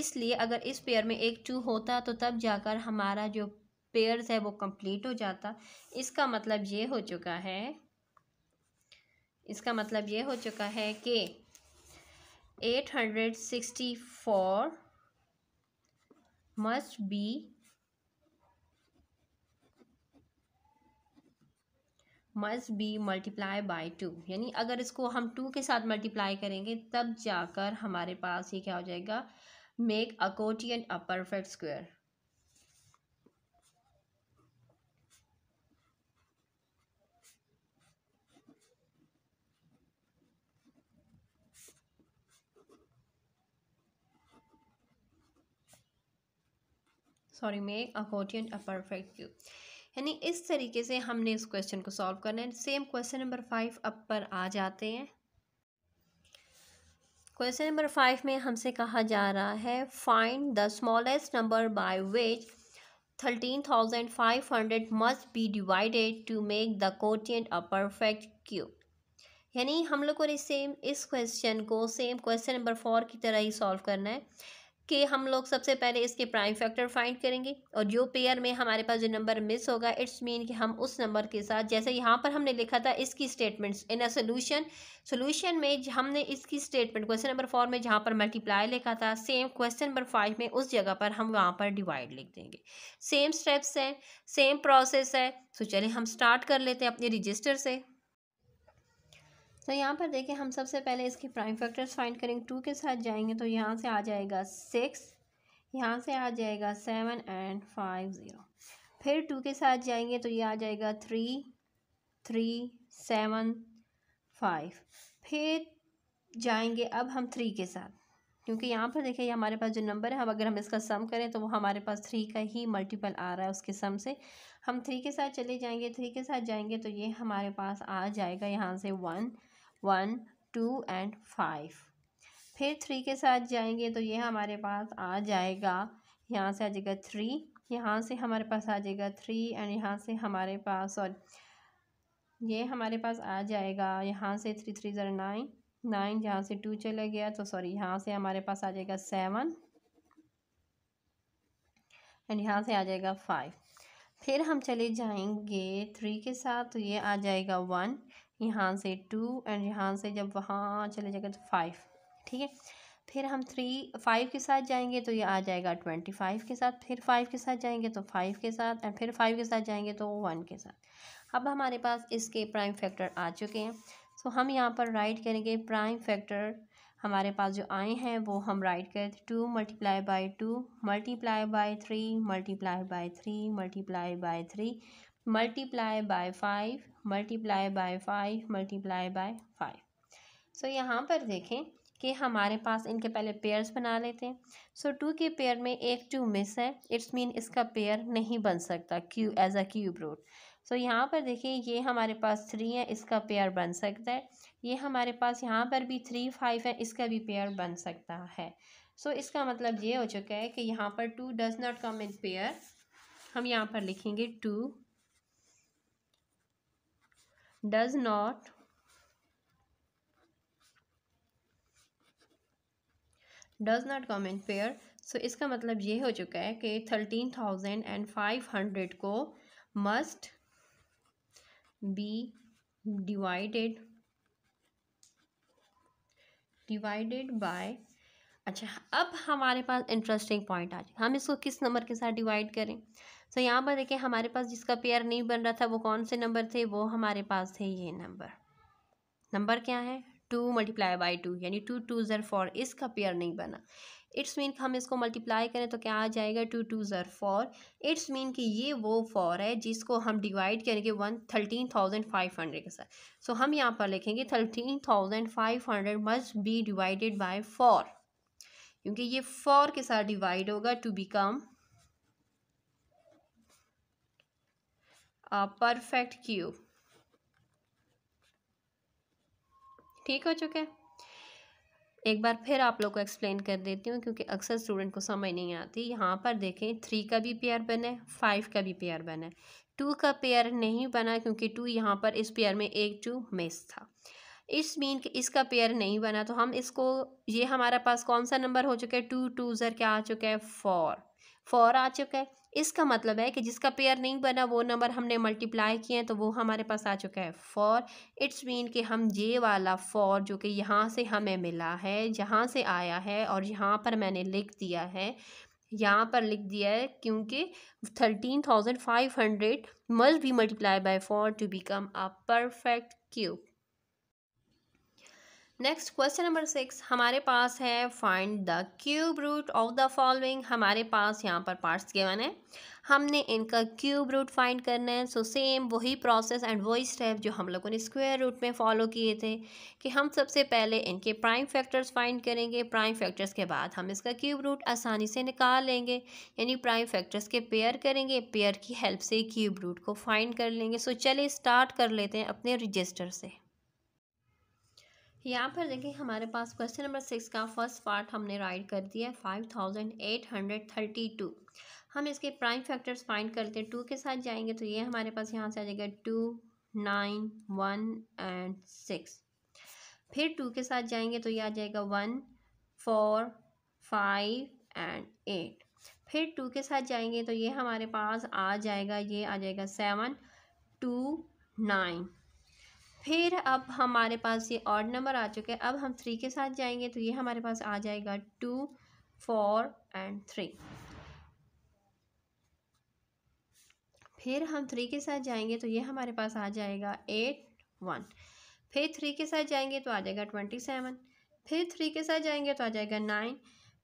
इसलिए अगर इस पेयर में एक टू होता तो तब जाकर हमारा जो पेयर्स है वो कंप्लीट हो जाता इसका मतलब ये हो चुका है इसका मतलब ये हो चुका है कि eight hundred sixty four must be must be multiply by two यानी अगर इसको हम टू के साथ मल्टीप्लाई करेंगे तब जाकर हमारे पास ये क्या हो जाएगा make a quotient a perfect square sorry make a quotient a perfect यानी इस तरीके से हमने इस क्वेश्चन को सॉल्व करना है सेम क्वेश्चन नंबर फाइव अप पर आ जाते हैं क्वेश्चन नंबर फाइव में हमसे कहा जा रहा है find the smallest number by which thirteen thousand five hundred must be divided to make the quotient a perfect cube यानी हम लोग को सेम इस क्वेश्चन को सेम क्वेश्चन नंबर फोर की तरह ही सॉल्व करना है कि हम लोग सबसे पहले इसके प्राइम फैक्टर फाइंड करेंगे और जो पेयर में हमारे पास जो नंबर मिस होगा इट्स मीन कि हम उस नंबर के साथ जैसे यहाँ पर हमने लिखा था इसकी statements in a solution solution में हमने इसकी स्टेटमेंट क्वेश्चन नंबर फोर में जहाँ पर मल्टीप्लाई लिखा था सेम क्वेश्चन नंबर फाइव में उस जगह पर हम वहाँ पर डिवाइड लिख देंगे सेम स्टेप्स हैं सेम प्रोसेस है तो चले हम स्टार्ट कर लेते हैं अपने रजिस्टर से तो यहाँ पर देखें हम सबसे पहले इसके प्राइम फैक्टर्स फाइंड करेंगे टू के साथ जाएंगे तो यहाँ से आ जाएगा सिक्स यहाँ से आ जाएगा सेवन एंड फाइव ज़ीरो फिर टू के साथ जाएंगे तो ये आ जाएगा थ्री थ्री सेवन फाइव फिर जाएंगे अब हम थ्री के साथ क्योंकि यहाँ पर देखिए हमारे पास जो नंबर है अब अगर हम इसका सम करें तो वो हमारे पास थ्री का ही मल्टीपल आ रहा है उसके सम से हम थ्री के साथ चले जाएंगे थ्री के साथ जाएंगे तो ये हमारे पास आ जाएगा यहाँ से one one two and five फिर थ्री के साथ जाएंगे तो ये हमारे पास आ जाएगा यहाँ से आ जाएगा थ्री यहाँ से हमारे पास आ जाएगा थ्री एंड यहाँ से हमारे पास सॉरी ये हमारे पास आ जाएगा यहाँ से three three are nine nine जहाँ से टू चला गया तो सॉरी यहाँ से हमारे पास आ जाएगा सेवन एंड यहाँ से आ जाएगा फाइव फिर हम चले जाएंगे थ्री के साथ तो ये आ जाएगा वन यहाँ से टू एंड यहाँ से जब वहाँ चले जाएगा तो फाइव ठीक है फिर हम थ्री फाइव के साथ जाएंगे तो ये आ जाएगा ट्वेंटी फाइव के साथ फिर फाइव के साथ जाएंगे तो फाइव के साथ एंड फिर फाइव के साथ जाएंगे तो वन के साथ अब हमारे पास इसके प्राइम फैक्टर आ चुके हैं सो हम यहाँ पर राइट करेंगे प्राइम फैक्टर हमारे पास जो आए हैं वो हम राइट करें two multiply by two multiply by three multiply by three multiply by three multiply by five multiply by five multiply by five so यहाँ पर देखें कि हमारे पास इनके पहले पेयर्स बना लेते हैं सो टू के पेयर में एक टू मिस है इट्स मीन इसका पेयर नहीं बन सकता क्यू as a cube root so यहाँ पर देखें ये हमारे पास थ्री है इसका पेयर बन सकता है ये हमारे पास यहाँ पर भी थ्री फाइव है इसका भी पेयर बन सकता है सो so, इसका मतलब ये हो चुका है कि यहाँ पर two does not come in pair हम यहाँ पर लिखेंगे two does not does not come in pair so इसका मतलब ये हो चुका है कि thirteen thousand and five hundred को must be divided divided by अच्छा अब हमारे पास इंटरेस्टिंग पॉइंट आ जाए हम इसको किस नंबर के साथ डिवाइड करें सो तो यहाँ पर देखें हमारे पास जिसका पेयर नहीं बन रहा था वो कौन से नंबर थे वो हमारे पास थे ये नंबर नंबर क्या है टू मल्टीप्लाई बाई टू यानी टू टू ज़र फोर इसका पेयर नहीं बना इट्स मीन हम इसको मल्टीप्लाई करें तो क्या आ जाएगा टू टू ज़र फोर इट्स मीन कि ये वो फोर है जिसको हम डिवाइड करेंगे one thirteen thousand five hundred के साथ सो हम यहाँ पर लिखेंगे thirteen thousand five hundred must be divided by four क्योंकि ये फोर के साथ डिवाइड होगा टू बिकम परफेक्ट क्यूब ठीक हो चुका है एक बार फिर आप लोग को एक्सप्लेन कर देती हूँ क्योंकि अक्सर स्टूडेंट को समझ नहीं आती यहाँ पर देखें थ्री का भी पेयर बने फाइव का भी पेयर बने टू का पेयर नहीं बना क्योंकि टू यहाँ पर इस पेयर में एक टू मिस था इस मीन कि इसका पेयर नहीं बना तो हम इसको ये हमारे पास कौन सा नंबर हो चुका है टू टू ज़र क्या आ चुका है फोर फोर आ चुका है इसका मतलब है कि जिसका पेयर नहीं बना वो नंबर हमने मल्टीप्लाई किए हैं तो वो हमारे पास आ चुका है फॉर इट्स मीन कि हम जे वाला फॉर जो कि यहाँ से हमें मिला है जहाँ से आया है और यहाँ पर मैंने लिख दिया है यहाँ पर लिख दिया है क्योंकि thirteen thousand five hundred must be multiply by four to become a perfect cube next question number six हमारे पास है find the cube root of the following हमारे पास यहाँ पर पार्ट्स वन है हमने इनका क्यूब रूट फाइंड करना है सो सेम वही प्रोसेस एंड वही स्टेप जो हम लोगों ने स्क्वायर रूट में फॉलो किए थे कि हम सबसे पहले इनके प्राइम फैक्टर्स फाइंड करेंगे प्राइम फैक्टर्स के बाद हम इसका क्यूब रूट आसानी से निकाल लेंगे यानी प्राइम फैक्टर्स के पेयर करेंगे पेयर की हेल्प से क्यूब रूट को फाइंड कर लेंगे सो so स्टार्ट कर लेते हैं अपने रजिस्टर से यहाँ पर देखें हमारे पास क्वेश्चन नंबर सिक्स का फर्स्ट पार्ट हमने राइट कर दिया है five thousand eight hundred thirty two हम इसके प्राइम फैक्टर्स फाइंड करते हैं टू के साथ जाएंगे तो ये हमारे पास यहाँ से आ जाएगा two nine one and six फिर टू के साथ जाएंगे तो ये आ जाएगा one four five and eight फिर टू के साथ जाएंगे तो ये हमारे पास आ जाएगा ये आ जाएगा सेवन टू नाइन फिर अब हमारे पास ये ऑड नंबर आ चुके हैं अब हम थ्री के साथ जाएंगे तो ये हमारे पास आ जाएगा टू फोर एंड थ्री फिर हम थ्री के साथ जाएंगे तो ये हमारे पास आ जाएगा एट वन फिर थ्री के साथ जाएंगे तो आ जाएगा ट्वेंटी सेवन फिर थ्री के साथ जाएंगे तो आ जाएगा नाइन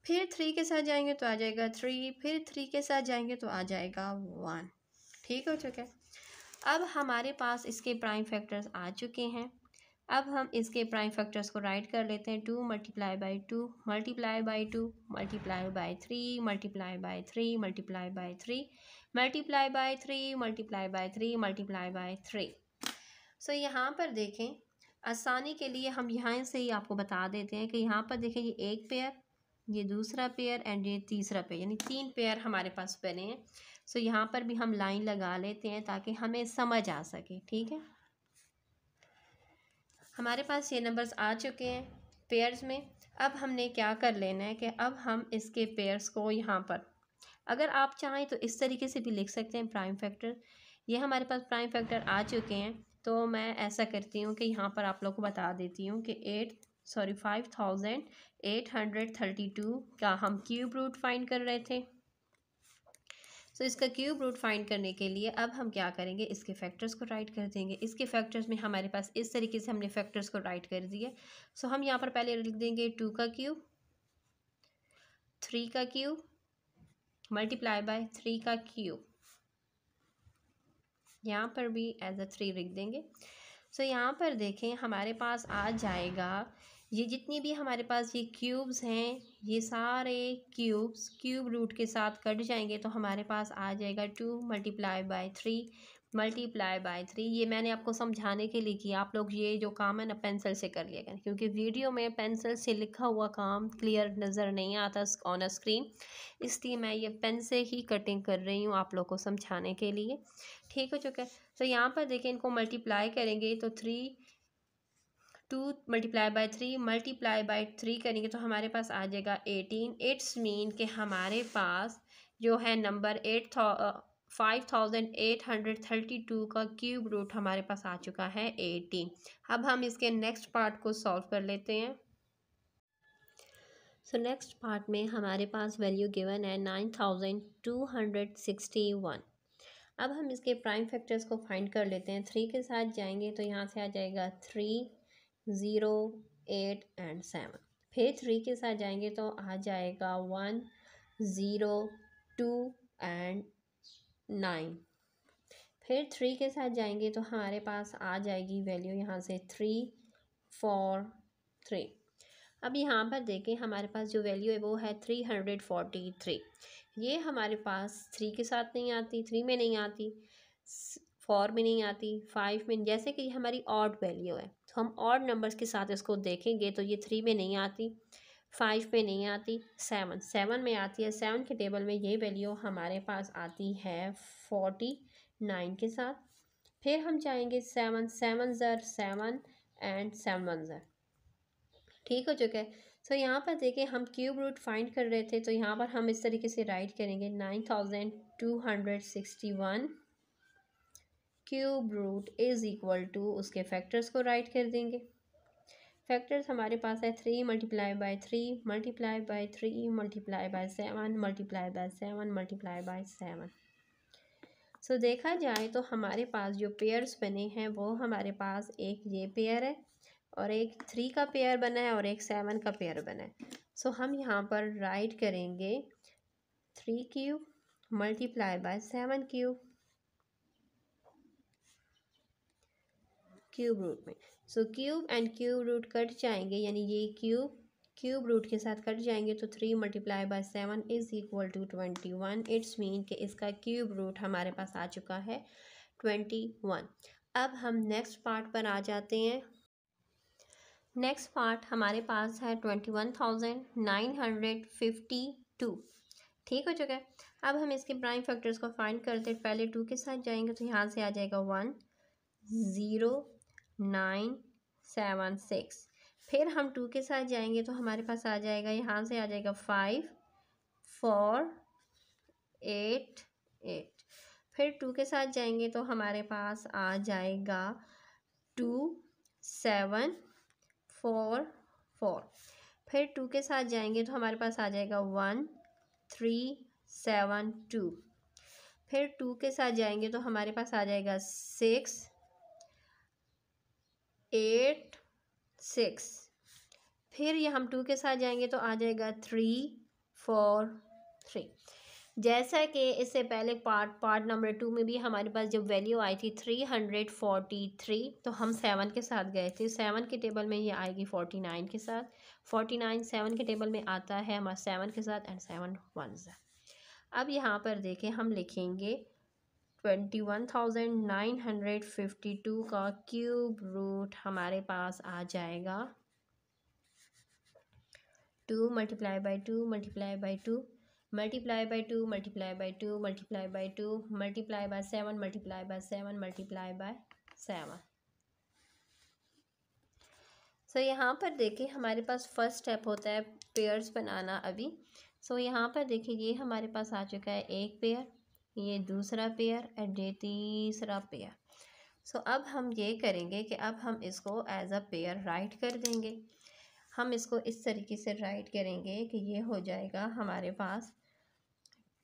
फिर थ्री के साथ जाएंगे तो आ जाएगा थ्री फिर थ्री के साथ जाएंगे तो आ जाएगा वन ठीक हो चुका है अब हमारे पास इसके प्राइम फैक्टर्स आ चुके हैं अब हम इसके प्राइम फैक्टर्स को राइट कर लेते हैं two multiply by two multiply by two multiply by three multiply by three multiply by three multiply by three multiply by three multiply by three so यहाँ पर देखें आसानी के लिए हम यहाँ से ही आपको बता देते हैं कि यहाँ पर देखें ये एक पेयर ये दूसरा पेयर एंड ये तीसरा पेयर यानी तीन पेयर हमारे पास बने हैं सो यहाँ पर भी हम लाइन लगा लेते हैं ताकि हमें समझ आ सके ठीक है हमारे पास ये नंबर्स आ चुके हैं पेयर्स में अब हमने क्या कर लेना है कि अब हम इसके पेयर्स को यहाँ पर अगर आप चाहें तो इस तरीके से भी लिख सकते हैं प्राइम फैक्टर ये हमारे पास प्राइम फैक्टर आ चुके हैं तो मैं ऐसा करती हूँ कि यहाँ पर आप लोग को बता देती हूँ कि eight sorry five thousand eight hundred thirty two का हम क्यूब रूट फाइंड कर रहे थे सो so, इसका क्यूब रूट फाइंड करने के लिए अब हम क्या करेंगे इसके फैक्टर्स को राइट कर देंगे इसके फैक्टर्स में हमारे पास इस तरीके से हमने फैक्टर्स को राइट कर दिए सो so, हम यहाँ पर पहले लिख देंगे टू का क्यूब थ्री का क्यूब मल्टीप्लाई बाय थ्री का क्यूब यहाँ पर भी एज अ थ्री लिख देंगे सो so, यहाँ पर देखें हमारे पास आ जाएगा ये जितनी भी हमारे पास ये क्यूब्स हैं ये सारे क्यूब्स क्यूब रूट के साथ कट जाएंगे तो हमारे पास आ जाएगा two multiply by three multiply by three ये मैंने आपको समझाने के लिए किया आप लोग ये जो काम है ना पेंसिल से कर लिया करें क्योंकि वीडियो में पेंसिल से लिखा हुआ काम क्लियर नज़र नहीं आता ऑन स्क्रीन इसलिए मैं ये पेन से ही कटिंग कर रही हूँ आप लोग को समझाने के लिए ठीक हो चुका है तो यहाँ पर देखें इनको मल्टीप्लाई करेंगे तो three two multiply by three multiply by three करेंगे तो हमारे पास आ जाएगा एटीन इट्स मीन के हमारे पास जो है number eight five thousand eight hundred thirty two का क्यूब रूट हमारे पास आ चुका है एटीन अब हम इसके नेक्स्ट पार्ट को सॉल्व कर लेते हैं सो नेक्स्ट पार्ट में हमारे पास वैल्यू गिवन है nine thousand two hundred sixty one अब हम इसके प्राइम फैक्टर्स को फाइंड कर लेते हैं थ्री के साथ जाएंगे तो यहाँ से आ जाएगा three zero eight and seven फिर थ्री के साथ जाएंगे तो आ जाएगा one zero two and nine फिर थ्री के साथ जाएंगे तो हमारे पास आ जाएगी वैल्यू यहाँ से थ्री फोर थ्री अब यहाँ पर देखें हमारे पास जो वैल्यू है वो है थ्री हंड्रेड फोर्टी थ्री ये हमारे पास थ्री के साथ नहीं आती थ्री में नहीं आती फोर में नहीं आती फाइव में जैसे कि हमारी ऑड वैल्यू है तो हम और नंबर्स के साथ इसको देखेंगे तो ये थ्री में नहीं आती फाइव में नहीं आती सेवन सेवन में आती है सेवन के टेबल में ये वैल्यू हमारे पास आती है फोर्टी नाइन के साथ फिर हम चाहेंगे सेवन सेवन ज़र सेवन एंड सेवन वन ज़र ठीक हो चुका है सो यहाँ पर देखें हम क्यूब रूट फाइंड कर रहे थे तो यहाँ पर हम इस तरीके से राइट करेंगे nine thousand two hundred sixty one cube root is equal to उसके फैक्टर्स को राइट कर देंगे फैक्टर्स हमारे पास है three multiply by three multiply by three multiply by seven multiply by seven multiply by seven so देखा जाए तो हमारे पास जो पेयर्स बने हैं वो हमारे पास एक ये पेयर है और एक थ्री का पेयर बना है और एक सेवन का पेयर बना है सो so, हम यहाँ पर राइट करेंगे three cube multiply by seven cube cube root में so cube and cube root cut जाएंगे यानी ये क्यूब क्यूब रूट के साथ कट जाएंगे तो three multiply by seven is equal to twenty one it's mean कि इसका क्यूब रूट हमारे पास आ चुका है ट्वेंटी वन अब हम नेक्स्ट पार्ट पर आ जाते हैं नेक्स्ट पार्ट हमारे पास है twenty one thousand nine hundred fifty two ठीक हो चुका है अब हम इसके प्राइम फैक्टर्स को फाइंड करते हैं पहले टू के साथ जाएंगे तो यहाँ से आ जाएगा one zero nine seven six फिर हम टू के साथ जाएंगे तो हमारे पास आ जाएगा यहाँ से आ जाएगा फाइव फोर एट एट फिर टू के साथ जाएंगे तो हमारे पास आ जाएगा टू सेवन फोर फोर फिर टू के साथ जाएंगे तो हमारे पास आ जाएगा वन थ्री सेवन टू फिर टू के साथ जाएंगे तो हमारे पास आ जाएगा सिक्स एट सिक्स फिर ये हम टू के साथ जाएंगे तो आ जाएगा थ्री फोर थ्री जैसा कि इससे पहले पार्ट पार्ट नंबर टू में भी हमारे पास जब वैल्यू आई थी थ्री हंड्रेड फोर्टी थ्री तो हम सेवन के साथ गए थे सेवन के टेबल में ये आएगी फोर्टी नाइन के साथ फोर्टी नाइन सेवन के टेबल में आता है हमारा सेवन के साथ एंड सेवन वन अब यहाँ पर देखें हम लिखेंगे twenty one thousand nine hundred fifty two का क्यूब रूट हमारे पास आ जाएगा two multiply by two multiply by two multiply by two multiply by two multiply by two multiply by seven multiply by seven multiply by seven so यहाँ पर देखिए हमारे पास first step होता है पेयर्स बनाना अभी सो so, यहाँ पर देखिए ये हमारे पास आ चुका है एक पेयर ये दूसरा पेयर एंड ये तीसरा पेयर सो so, अब हम ये करेंगे कि अब हम इसको एज अ पेयर राइट कर देंगे हम इसको इस तरीके से राइट करेंगे कि ये हो जाएगा हमारे पास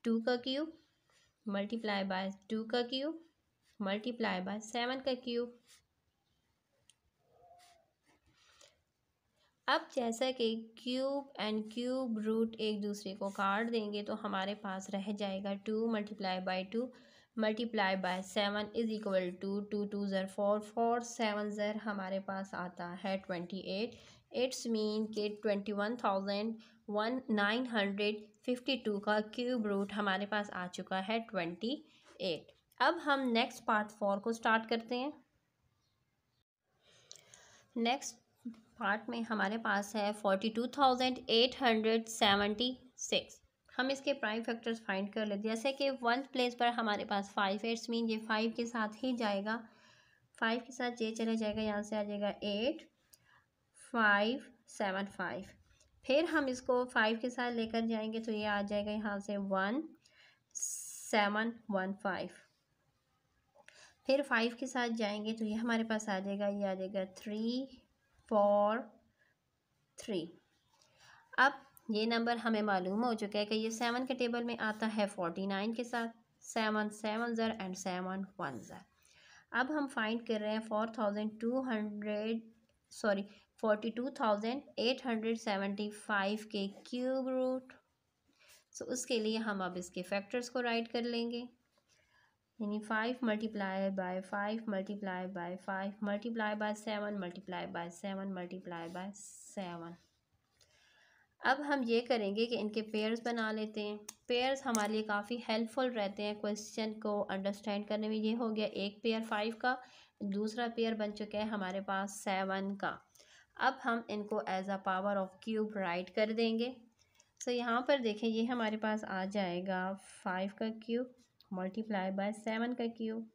टू का क्यूब मल्टीप्लाई बाय टू का क्यूब मल्टीप्लाई बाय सेवन का क्यूब अब जैसा कि क्यूब एंड क्यूब रूट एक दूसरे को काट देंगे तो हमारे पास रह जाएगा two multiply by two multiply by seven is equal to two two ज़र फोर फोर सेवन ज़र हमारे पास आता है ट्वेंटी एट इट्स मीन के twenty one thousand one nine hundred fifty two का क्यूब रूट हमारे पास आ चुका है ट्वेंटी एट अब हम नेक्स्ट पार्ट फोर को स्टार्ट करते हैं नेक्स्ट पार्ट में हमारे पास है forty two thousand eight hundred seventy six हम इसके प्राइम फैक्टर्स फाइंड कर लेते हैं जैसे कि वन प्लेस पर हमारे पास फाइव एट्स मीन ये फाइव के साथ ही जाएगा फाइव के साथ ये चला जाएगा यहाँ से आ जाएगा एट फाइव सेवन फाइव फिर हम इसको फाइव के साथ लेकर जाएंगे तो ये आ जाएगा यहाँ से वन सेवन वन फाइव फिर फाइव के साथ जाएंगे तो ये हमारे पास आ जाएगा ये आ जाएगा थ्री फोर थ्री अब ये नंबर हमें मालूम हो चुका है कि ये सेवन के टेबल में आता है फोर्टी नाइन के साथ सेवन सेवन ज़र एंड सेवन वन ज़र अब हम फाइंड कर रहे हैं four thousand two hundred sorry forty two thousand eight hundred seventy five के क्यूब रूट सो उसके लिए हम अब इसके फैक्टर्स को राइट कर लेंगे यानी five multiply by five multiply by five multiply by seven multiply by seven multiply by seven अब हम ये करेंगे कि इनके पेयर्स बना लेते हैं पेयर्स हमारे लिए काफ़ी हेल्पफुल रहते हैं क्वेश्चन को अंडरस्टैंड करने में ये हो गया एक पेयर फाइव का दूसरा पेयर बन चुका है हमारे पास सेवन का अब हम इनको as a power of cube right कर देंगे सो so यहाँ पर देखें ये हमारे पास आ जाएगा फाइव का क्यूब मल्टीप्लाई बाय सेवन का क्यूब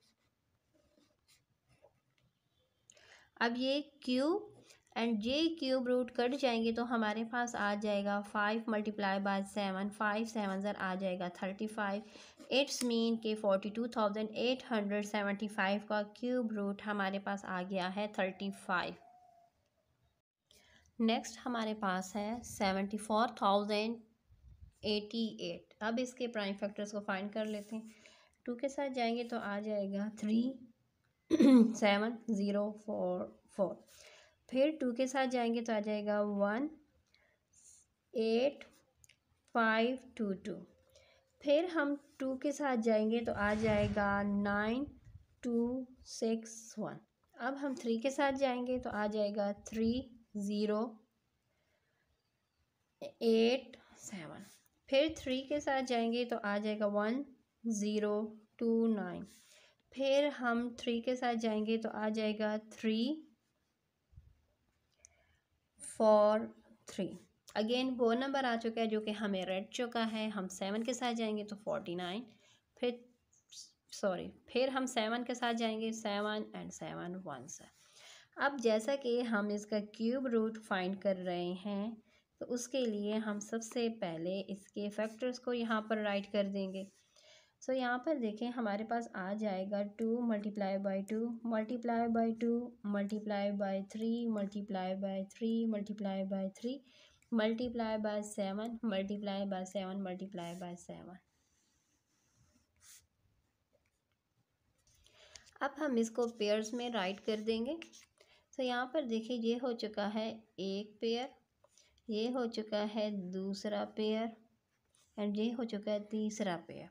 अब ये क्यूब एंड जे क्यूब रूट कट जाएंगे तो हमारे पास आ जाएगा five multiply by seven five seven ज़र आ जाएगा थर्टी फाइव इट्स मीन के forty two thousand eight hundred seventy five का क्यूब रूट हमारे पास आ गया है थर्टी फाइव नेक्स्ट हमारे पास है seventy four thousand eighty eight अब इसके प्राइम फैक्टर्स को फाइंड कर लेते हैं टू के साथ जाएंगे तो आ जाएगा three seven zero four four फिर टू के साथ जाएंगे तो आ जाएगा one eight five two two फिर हम टू के साथ जाएंगे तो आ जाएगा नाइन टू सिक्स वन अब हम थ्री के साथ जाएंगे तो आ जाएगा थ्री ज़ीरो एट सेवन फिर थ्री के साथ जाएंगे तो आ जाएगा वन ज़ीरो टू नाइन फिर हम थ्री के साथ जाएंगे तो आ जाएगा थ्री फोर थ्री अगेन वो नंबर आ चुका है जो कि हमें रेड चुका है हम सेवन के साथ जाएंगे तो फोर्टी नाइन फिर सॉरी फिर हम सेवन के साथ जाएंगे सेवन एंड सेवन वन से अब जैसा कि हम इसका क्यूब रूट फाइंड कर रहे हैं तो उसके लिए हम सबसे पहले इसके फैक्टर्स को यहाँ पर राइट कर देंगे सो so, यहाँ पर देखें हमारे पास आ जाएगा two multiply by two multiply by two multiply by three multiply by three multiply by three multiply by seven multiply by seven multiply by seven अब हम इसको पेयर्स में राइट कर देंगे तो so, यहाँ पर देखिए ये हो चुका है एक पेयर ये हो चुका है दूसरा पेयर एंड ये हो चुका है तीसरा पेयर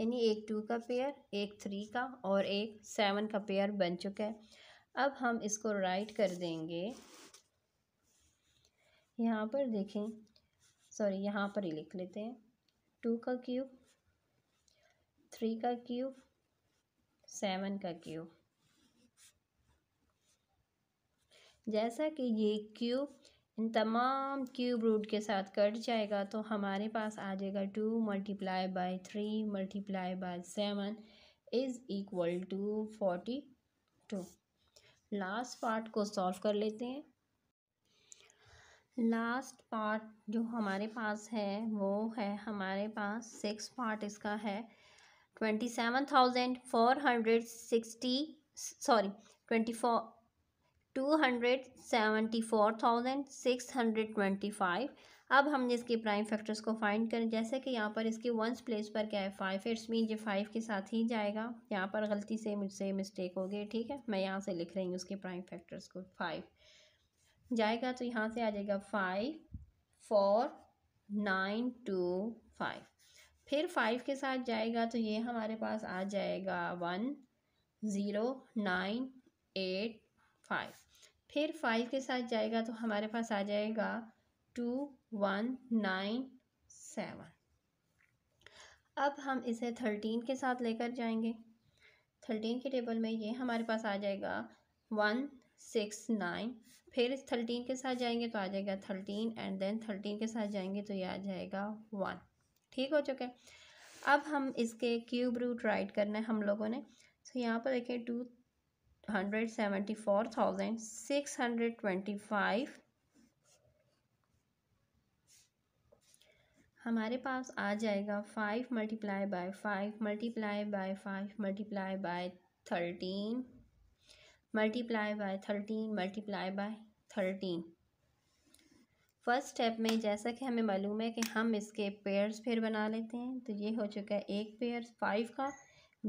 यानी एक टू का पेयर एक थ्री का और एक सेवन का पेयर बन चुका है अब हम इसको राइट कर देंगे यहाँ पर देखें सॉरी यहाँ पर ही लिख लेते हैं टू का क्यूब थ्री का क्यूब सेवन का क्यूब जैसा कि ये क्यूब इन तमाम क्यूब रूट के साथ कट जाएगा तो हमारे पास आ जाएगा two multiply by three multiply by seven is equal to forty two last part को सॉल्व कर लेते हैं लास्ट पार्ट जो हमारे पास है वो है हमारे पास सिक्स पार्ट इसका है twenty seven thousand four hundred sixty sorry twenty four two hundred seventy four thousand six hundred twenty five अब हमने इसके प्राइम फैक्टर्स को फाइंड करें जैसे कि यहाँ पर इसके वंस प्लेस पर क्या है फाइव इट्स मीन ये फाइव के साथ ही जाएगा यहाँ पर गलती से मुझसे मिस्टेक हो गई ठीक है मैं यहाँ से लिख रही हूँ उसके प्राइम फैक्टर्स को फाइव जाएगा तो यहाँ से आ जाएगा five four nine two five फिर फाइव के साथ जाएगा तो ये हमारे पास आ जाएगा one zero nine eight five फिर फाइव के साथ जाएगा तो हमारे पास आ जाएगा टू वन नाइन सेवन अब हम इसे थर्टीन के साथ लेकर जाएंगे थर्टीन के टेबल में ये हमारे पास आ जाएगा वन सिक्स नाइन फिर थर्टीन के साथ जाएंगे तो आ जाएगा थर्टीन एंड देन थर्टीन के साथ जाएंगे तो ये आ जाएगा वन ठीक हो चुका है अब हम इसके क्यूब रूट राइट करना है हम लोगों ने तो यहाँ पर देखें two hundred seventy four thousand six hundred twenty five हमारे पास आ जाएगा five multiply by five multiply by five multiply by thirteen multiply by thirteen multiply by thirteen first step में जैसा कि हमें मालूम है कि हम इसके पेयर्स फिर बना लेते हैं तो ये हो चुका है एक पेयर फाइव का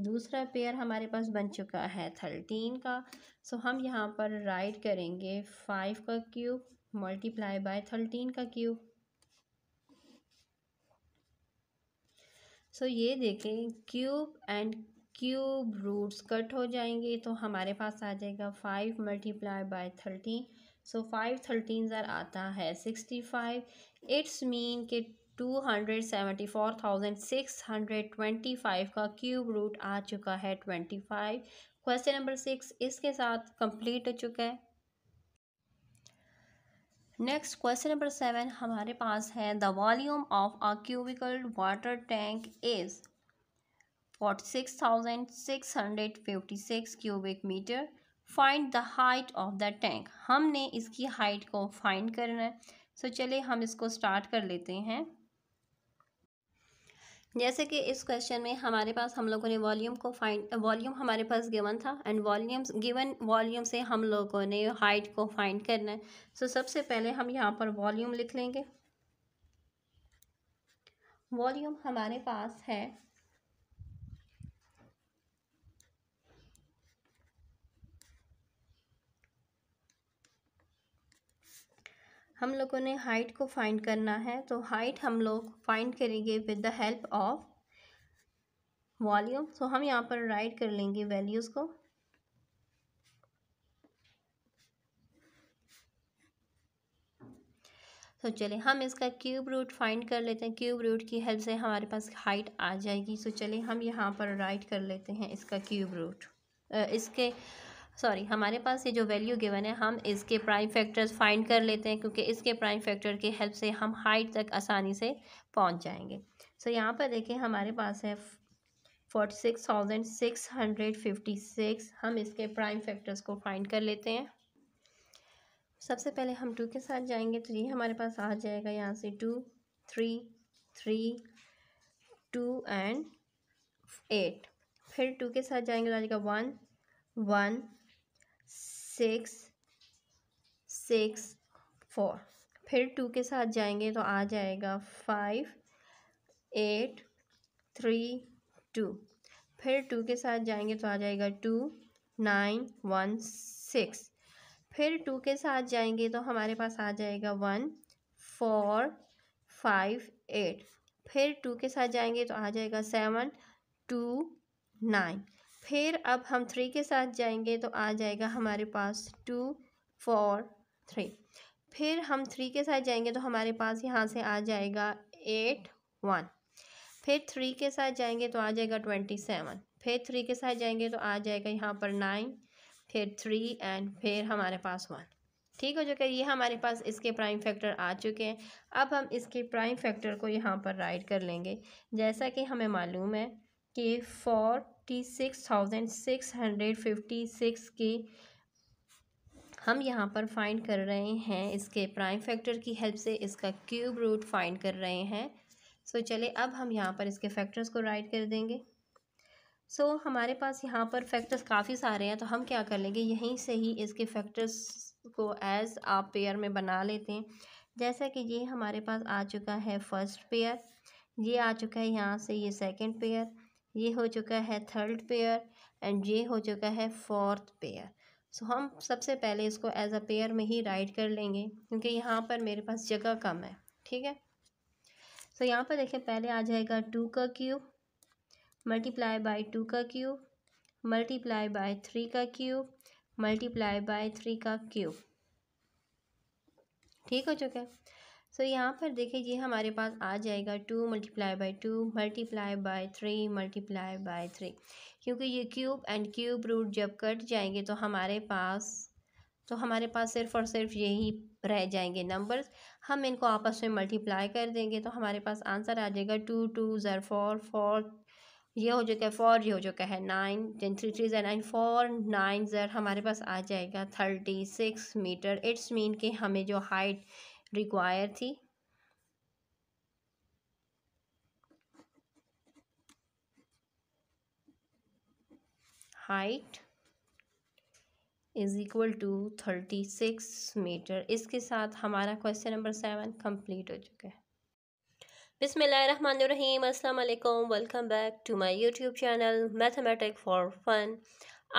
दूसरा पेयर हमारे पास बन चुका है थर्टीन का सो हम यहाँ पर राइट करेंगे फाइव का क्यूब मल्टीप्लाई बाय थर्टीन का क्यूब सो ये देखें cube and cube roots cut हो जाएंगे तो हमारे पास आ जाएगा five multiply by thirteen so five thirteen ज़र आता है सिक्सटी फाइव इट्स मीन के two hundred seventy four thousand six hundred twenty five का क्यूब रूट आ चुका है twenty five question number six इसके साथ कंप्लीट हो चुका है नेक्स्ट क्वेश्चन नंबर सेवन हमारे पास है the volume of a cubical water tank is forty six thousand six hundred fifty six cubic metre find the height of the tank हमने इसकी हाइट को फाइंड करना है सो so, चलिए हम इसको स्टार्ट कर लेते हैं जैसे कि इस क्वेश्चन में हमारे पास हम लोगों ने वॉल्यूम को फाइंड वॉल्यूम हमारे पास गिवन था एंड वॉल्यूम गिवन वॉल्यूम से हम लोगों ने हाइट को फाइंड करना है सो so, सबसे पहले हम यहाँ पर वॉल्यूम लिख लेंगे वॉल्यूम हमारे पास है हम लोगों ने हाइट को फाइंड करना है तो हाइट हम लोग फाइंड करेंगे with the help of volume so हम यहाँ पर राइट कर लेंगे वैल्यूज़ को तो चलिए हम इसका क्यूब रूट फाइंड कर लेते हैं क्यूब रूट की हेल्प से हमारे पास हाइट आ जाएगी सो चलिए हम यहाँ पर राइट कर लेते हैं इसका क्यूब रूट इसके सॉरी हमारे पास ये जो वैल्यू गिवन है हम इसके प्राइम फैक्टर्स फाइंड कर लेते हैं क्योंकि इसके प्राइम फैक्टर की हेल्प से हम हाइट तक आसानी से पहुंच जाएंगे सो so, यहाँ पर देखें हमारे पास है forty six thousand six hundred fifty six हम इसके प्राइम फैक्टर्स को फाइंड कर लेते हैं सबसे पहले हम टू के साथ जाएंगे तो ये हमारे पास आ जाएगा यहाँ से two three three two and eight फिर टू के साथ जाएंगे तो आ जाएगा one one six six four फिर टू के साथ जाएंगे तो आ जाएगा फाइव एट थ्री टू फिर टू के साथ जाएंगे तो आ जाएगा टू नाइन वन सिक्स फिर टू के साथ जाएंगे तो हमारे पास आ जाएगा वन फोर फाइव एट फिर टू के साथ जाएंगे तो आ जाएगा सेवन टू नाइन फिर अब हम थ्री के साथ जाएंगे तो आ जाएगा हमारे पास टू फोर थ्री फिर हम थ्री के साथ जाएंगे तो हमारे पास यहाँ से आ जाएगा एट वन फिर थ्री के साथ जाएंगे तो आ जाएगा ट्वेंटी सेवन फिर थ्री के साथ जाएंगे तो आ जाएगा यहाँ पर नाइन फिर थ्री एंड फिर हमारे पास वन ठीक हो चुका है ये हमारे पास इसके प्राइम फैक्टर आ चुके हैं अब हम इसके प्राइम फैक्टर को यहाँ पर राइट कर लेंगे जैसा कि हमें मालूम है कि four fifty six thousand six hundred fifty six के हम यहाँ पर फाइंड कर रहे हैं इसके प्राइम फैक्टर की हेल्प से इसका क्यूब रूट फाइंड कर रहे हैं सो so, चले अब हम यहाँ पर इसके फैक्टर्स को राइट कर देंगे सो so, हमारे पास यहाँ पर फैक्टर्स काफ़ी सारे हैं तो हम क्या कर लेंगे यहीं से ही इसके फैक्टर्स को एज आप पेयर में बना लेते हैं जैसा कि ये हमारे पास आ चुका है फर्स्ट पेयर ये आ चुका है यहाँ से ये सेकंड पेयर ये हो चुका है थर्ड पेयर एंड ये हो चुका है फोर्थ पेयर सो हम सबसे पहले इसको एज अ पेयर में ही राइट कर लेंगे क्योंकि यहाँ पर मेरे पास जगह कम है ठीक है सो so, यहाँ पर देखें पहले आ जाएगा टू का क्यूब मल्टीप्लाई बाय टू का क्यूब मल्टीप्लाई बाय थ्री का क्यूब मल्टीप्लाई बाय थ्री का क्यूब ठीक हो चुका है सो so, यहाँ पर देखिए ये हमारे पास आ जाएगा two multiply by two multiply by three multiply by three क्योंकि ये क्यूब एंड क्यूब रूट जब कट जाएंगे तो हमारे पास तो हमारे पास सिर्फ और सिर्फ यही रह जाएंगे नंबर्स हम इनको आपस में मल्टीप्लाई कर देंगे तो हमारे पास आंसर आ जाएगा टू टू ज़र फोर फोर ये हो चुका है फोर ये हो चुका है नाइन टेन थ्री थ्री ज़र नाइन फोर नाइन ज़र हमारे पास आ जाएगा thirty six metre it's mean कि हमें जो हाइट रिक्वायर थी height is equal to thirty six metre इसके साथ हमारा क्वेश्चन नंबर सेवन कंप्लीट हो चुका है बिसमीम अल्लाम welcome back to my YouTube channel mathematic for fun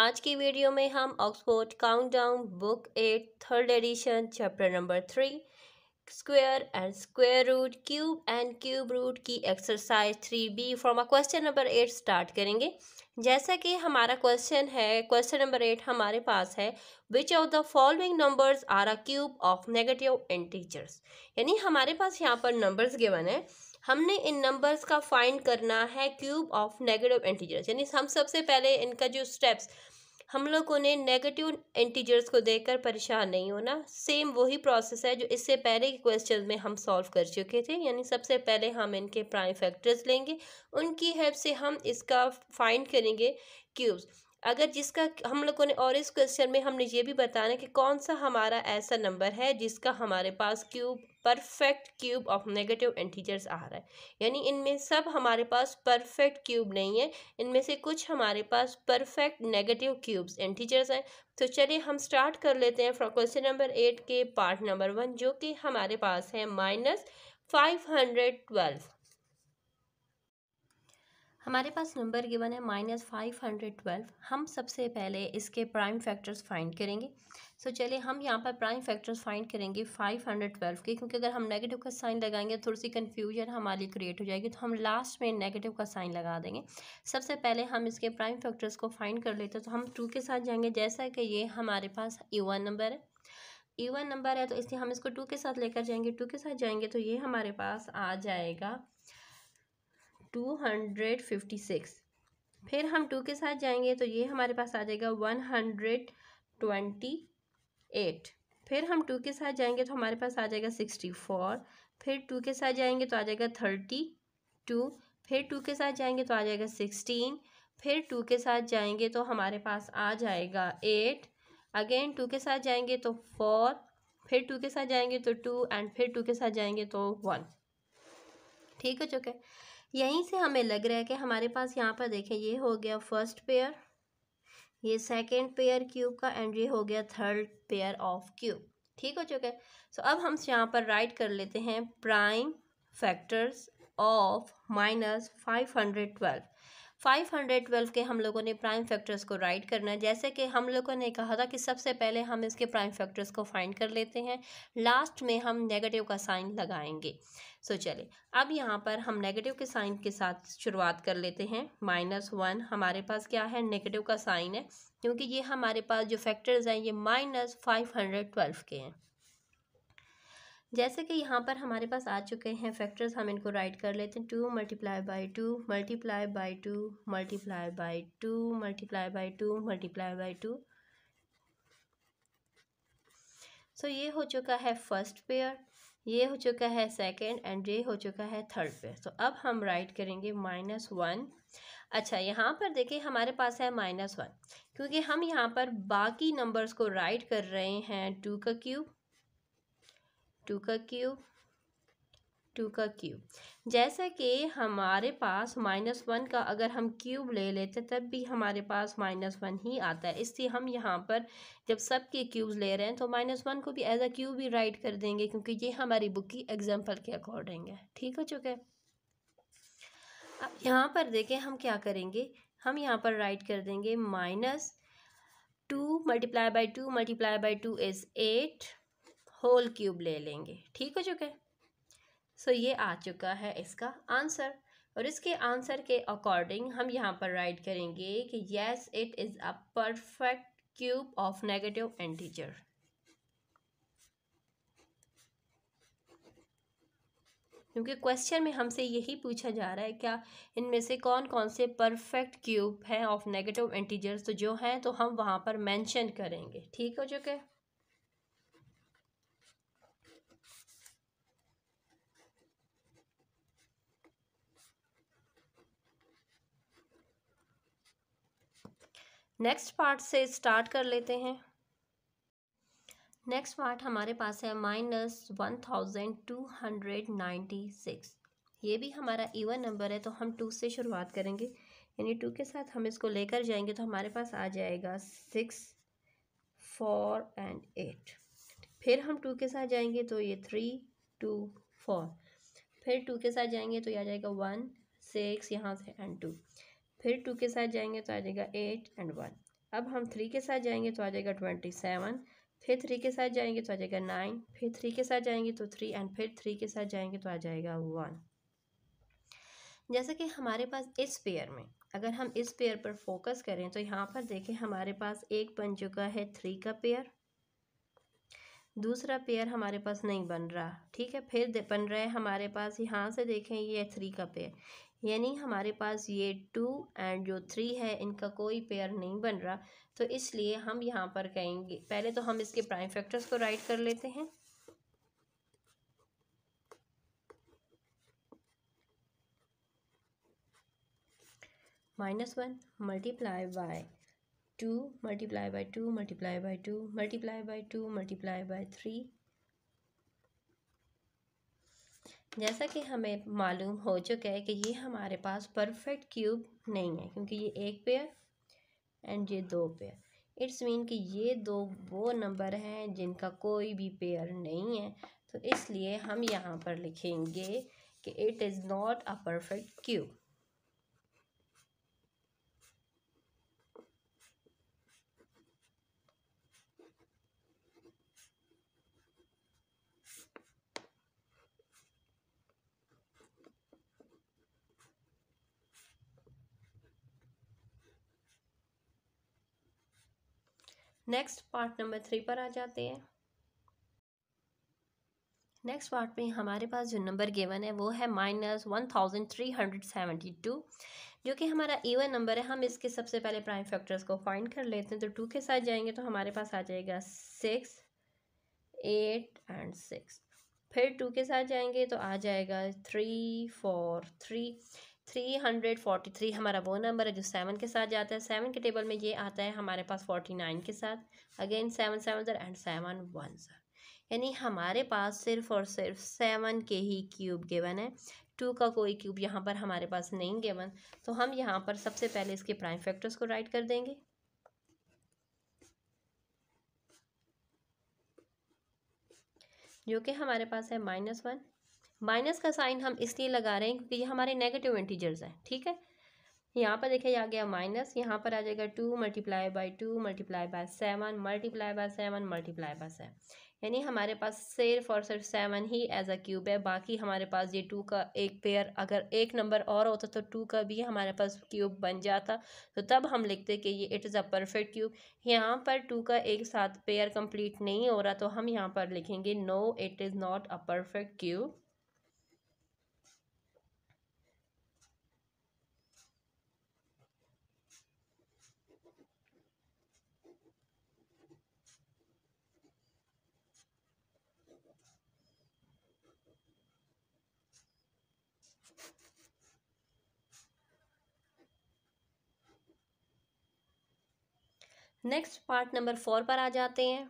आज की वीडियो में हम Oxford countdown book eight third edition chapter number three square and square root cube and cube root की exercise three B from a question number eight start करेंगे जैसा कि हमारा question है क्वेश्चन नंबर एट हमारे पास है which of the following numbers are a cube of negative integers यानी हमारे पास यहाँ पर नंबर्स गिवन है हमने इन नंबर्स का फाइंड करना है क्यूब ऑफ नेगेटिव इंटीजर्स यानी हम सबसे पहले इनका जो स्टेप्स हम लोग उन्हें नेगेटिव इंटीजर्स को देखकर परेशान नहीं होना सेम वही प्रोसेस है जो इससे पहले के क्वेश्चन में हम सॉल्व कर चुके थे यानी सबसे पहले हम इनके प्राइम फैक्टर्स लेंगे उनकी हेल्प से हम इसका फाइंड करेंगे क्यूब्स अगर जिसका हम लोगों ने और इस क्वेश्चन में हमने ये भी बताना कि कौन सा हमारा ऐसा नंबर है जिसका हमारे पास cube perfect cube of negative integers आ रहा है यानी इनमें सब हमारे पास परफेक्ट क्यूब नहीं है इनमें से कुछ हमारे पास परफेक्ट नेगेटिव क्यूब्स इंटीजर्स हैं तो चलिए हम स्टार्ट कर लेते हैं फ्रॉम क्वेश्चन नंबर एट के पार्ट नंबर वन जो कि हमारे पास है माइनस फाइव हंड्रेड ट्वेल्व हमारे पास नंबर गिवन है माइनस फाइव हंड्रेड ट्वेल्व हम सबसे पहले इसके प्राइम फैक्टर्स फाइंड करेंगे सो so, चलिए हम यहाँ पर प्राइम फैक्टर्स फाइंड करेंगे फाइव हंड्रेड ट्वेल्व के क्योंकि अगर हम नेगेटिव का साइन लगाएंगे थोड़ी सी कन्फ्यूजन हमारे लिए क्रिएट हो जाएगी तो हम लास्ट में नेगेटिव का साइन लगा देंगे सबसे पहले हम इसके प्राइम फैक्टर्स को फाइंड कर लेते हैं तो हम टू के साथ जाएंगे जैसा कि ये हमारे पास ईवन नंबर है ईवन नंबर है तो इसलिए हम इसको टू के साथ लेकर जाएंगे टू के साथ जाएंगे तो ये हमारे पास आ जाएगा टू हंड्रेड फिफ्टी सिक्स फिर हम टू के साथ जाएंगे तो ये हमारे पास आ जाएगा वन हंड्रेड ट्वेंटी एट फिर हम टू के साथ जाएंगे तो हमारे पास आ जाएगा सिक्सटी फोर फिर टू के साथ जाएंगे तो आ जाएगा थर्टी टू फिर टू के साथ जाएंगे तो आ जाएगा सिक्सटीन फिर टू के साथ जाएंगे तो हमारे पास आ जाएगा एट अगेन टू के साथ जाएंगे तो फोर फिर टू के साथ जाएंगे तो टू एंड फिर टू के साथ जाएंगे तो वन ठीक हो चुके यहीं से हमें लग रहा है कि हमारे पास यहाँ पर देखें ये हो गया फर्स्ट पेयर ये सेकेंड पेयर क्यूब का एंड ये हो गया थर्ड पेयर ऑफ क्यूब ठीक हो चुका है सो अब हम यहाँ पर राइट कर लेते हैं prime factors of minus five hundred twelve 512 के हम लोगों ने प्राइम फैक्टर्स को राइट करना है जैसे कि हम लोगों ने कहा था कि सबसे पहले हम इसके प्राइम फैक्टर्स को फाइंड कर लेते हैं लास्ट में हम नेगेटिव का साइन लगाएंगे सो so, चले अब यहाँ पर हम नेगेटिव के साइन के साथ शुरुआत कर लेते हैं माइनस वन हमारे पास क्या है नेगेटिव का साइन है क्योंकि ये हमारे पास जो फैक्टर्स हैं ये माइनस फाइव हंड्रेड ट्वेल्व के हैं जैसे कि यहाँ पर हमारे पास आ चुके हैं फैक्टर्स हम इनको राइट कर लेते हैं two multiply by two multiply by two multiply by two multiply by two multiply by two so ये हो चुका है फर्स्ट पेयर ये हो चुका है सेकंड एंड ये हो चुका है थर्ड पेयर तो अब हम राइट करेंगे माइनस वन अच्छा यहाँ पर देखिए हमारे पास है माइनस वन क्योंकि हम यहाँ पर बाकी नंबर्स को राइट कर रहे हैं टू का क्यूब टू का क्यूब टू का क्यूब जैसा कि हमारे पास माइनस वन का अगर हम क्यूब ले लेते तब भी हमारे पास माइनस वन ही आता है इसलिए हम यहाँ पर जब सब के क्यूब्स ले रहे हैं तो माइनस वन को भी एज अ क्यूब ही राइट कर देंगे क्योंकि ये हमारी बुक की एग्जाम्पल के अकॉर्डिंग है ठीक हो चुका है अब यहाँ पर देखें हम क्या करेंगे हम यहाँ पर राइट कर देंगे minus two multiply by two multiply by two is eight whole cube ले लेंगे ठीक हो चुके सो so, ये आ चुका है इसका आंसर और इसके आंसर के अकॉर्डिंग हम यहाँ पर राइट करेंगे कि yes it is a perfect cube of negative integer क्योंकि क्वेश्चन में हमसे यही पूछा जा रहा है क्या इनमें से कौन कौन से परफेक्ट क्यूब हैं ऑफ नेगेटिव एंटीजर्स तो जो हैं तो हम वहाँ पर मेंशन करेंगे ठीक हो चुके नेक्स्ट पार्ट से स्टार्ट कर लेते हैं नेक्स्ट पार्ट हमारे पास है minus one thousand two hundred ninety six ये भी हमारा इवन नंबर है तो हम टू से शुरुआत करेंगे यानी टू के साथ हम इसको लेकर जाएंगे तो हमारे पास आ जाएगा सिक्स फोर एंड एट फिर हम टू के साथ जाएंगे तो ये थ्री टू फोर फिर टू के साथ जाएंगे तो ये आ जाएगा वन सिक्स यहाँ से एंड टू फिर टू के साथ जाएंगे तो आ जाएगा एट एंड वन अब हम थ्री के साथ जाएंगे तो आ जाएगा ट्वेंटी सेवन फिर थ्री के साथ जाएंगे तो आ जाएगा नाइन फिर थ्री के साथ जाएंगे तो थ्री एंड फिर थ्री के साथ जाएंगे तो आ जाएगा वन जैसे कि हमारे पास इस पेयर में अगर हम इस पेयर पर फोकस करें तो यहाँ पर देखें हमारे पास एक बन चुका है थ्री का पेयर दूसरा पेयर हमारे पास नहीं बन रहा ठीक है फिर बन रहा है हमारे पास यहाँ से देखें ये थ्री का पेयर यानी हमारे पास ये टू एंड जो थ्री है इनका कोई पेयर नहीं बन रहा तो इसलिए हम यहाँ पर कहेंगे पहले तो हम इसके प्राइम फैक्टर्स को राइट कर लेते हैं minus one multiply by two multiply by two multiply by two multiply by two multiply by three जैसा कि हमें मालूम हो चुका है कि ये हमारे पास परफेक्ट क्यूब नहीं है क्योंकि ये एक पेयर एंड ये दो पेयर इट्स मीन कि ये दो वो नंबर हैं जिनका कोई भी पेयर नहीं है तो इसलिए हम यहाँ पर लिखेंगे कि it is not a perfect cube next part number three पर आ जाते हैं नेक्स्ट पार्ट में हमारे पास जो नंबर गिवन है वो है minus one thousand three hundred seventy two जो कि हमारा इवन नंबर है हम इसके सबसे पहले प्राइम फैक्टर्स को फाइंड कर लेते हैं तो टू के साथ जाएंगे तो हमारे पास आ जाएगा सिक्स एट एंड सिक्स फिर टू के साथ जाएंगे तो आ जाएगा three four three three hundred forty three हमारा वो नंबर है जो सेवन के साथ जाता है सेवन के टेबल में ये आता है हमारे पास फोर्टी नाइन के साथ again seven seven sir and seven one sir यानी हमारे पास सिर्फ और सिर्फ सेवन के ही क्यूब गिवन है टू का कोई क्यूब यहाँ पर हमारे पास नहीं गिवन तो हम यहाँ पर सबसे पहले इसके प्राइम फैक्टर्स को राइट कर देंगे जो कि हमारे पास है माइनस वन माइनस का साइन हम इसलिए लगा रहे हैं क्योंकि ये हमारे नेगेटिव इंटीजर्स हैं ठीक है यहाँ पर देखिए आ गया माइनस यहाँ पर आ जाएगा two multiply by two multiply by seven multiply by seven multiply by seven यानी हमारे पास सिर्फ और सिर्फ सेवन ही एज अ क्यूब है बाकी हमारे पास ये टू का एक पेयर अगर एक नंबर और होता तो टू का भी हमारे पास क्यूब बन जाता तो तब हम लिखते कि ये it is a perfect cube यहाँ पर टू का एक साथ पेयर कंप्लीट नहीं हो रहा तो हम यहाँ पर लिखेंगे no it is not a perfect cube next part number four पर आ जाते हैं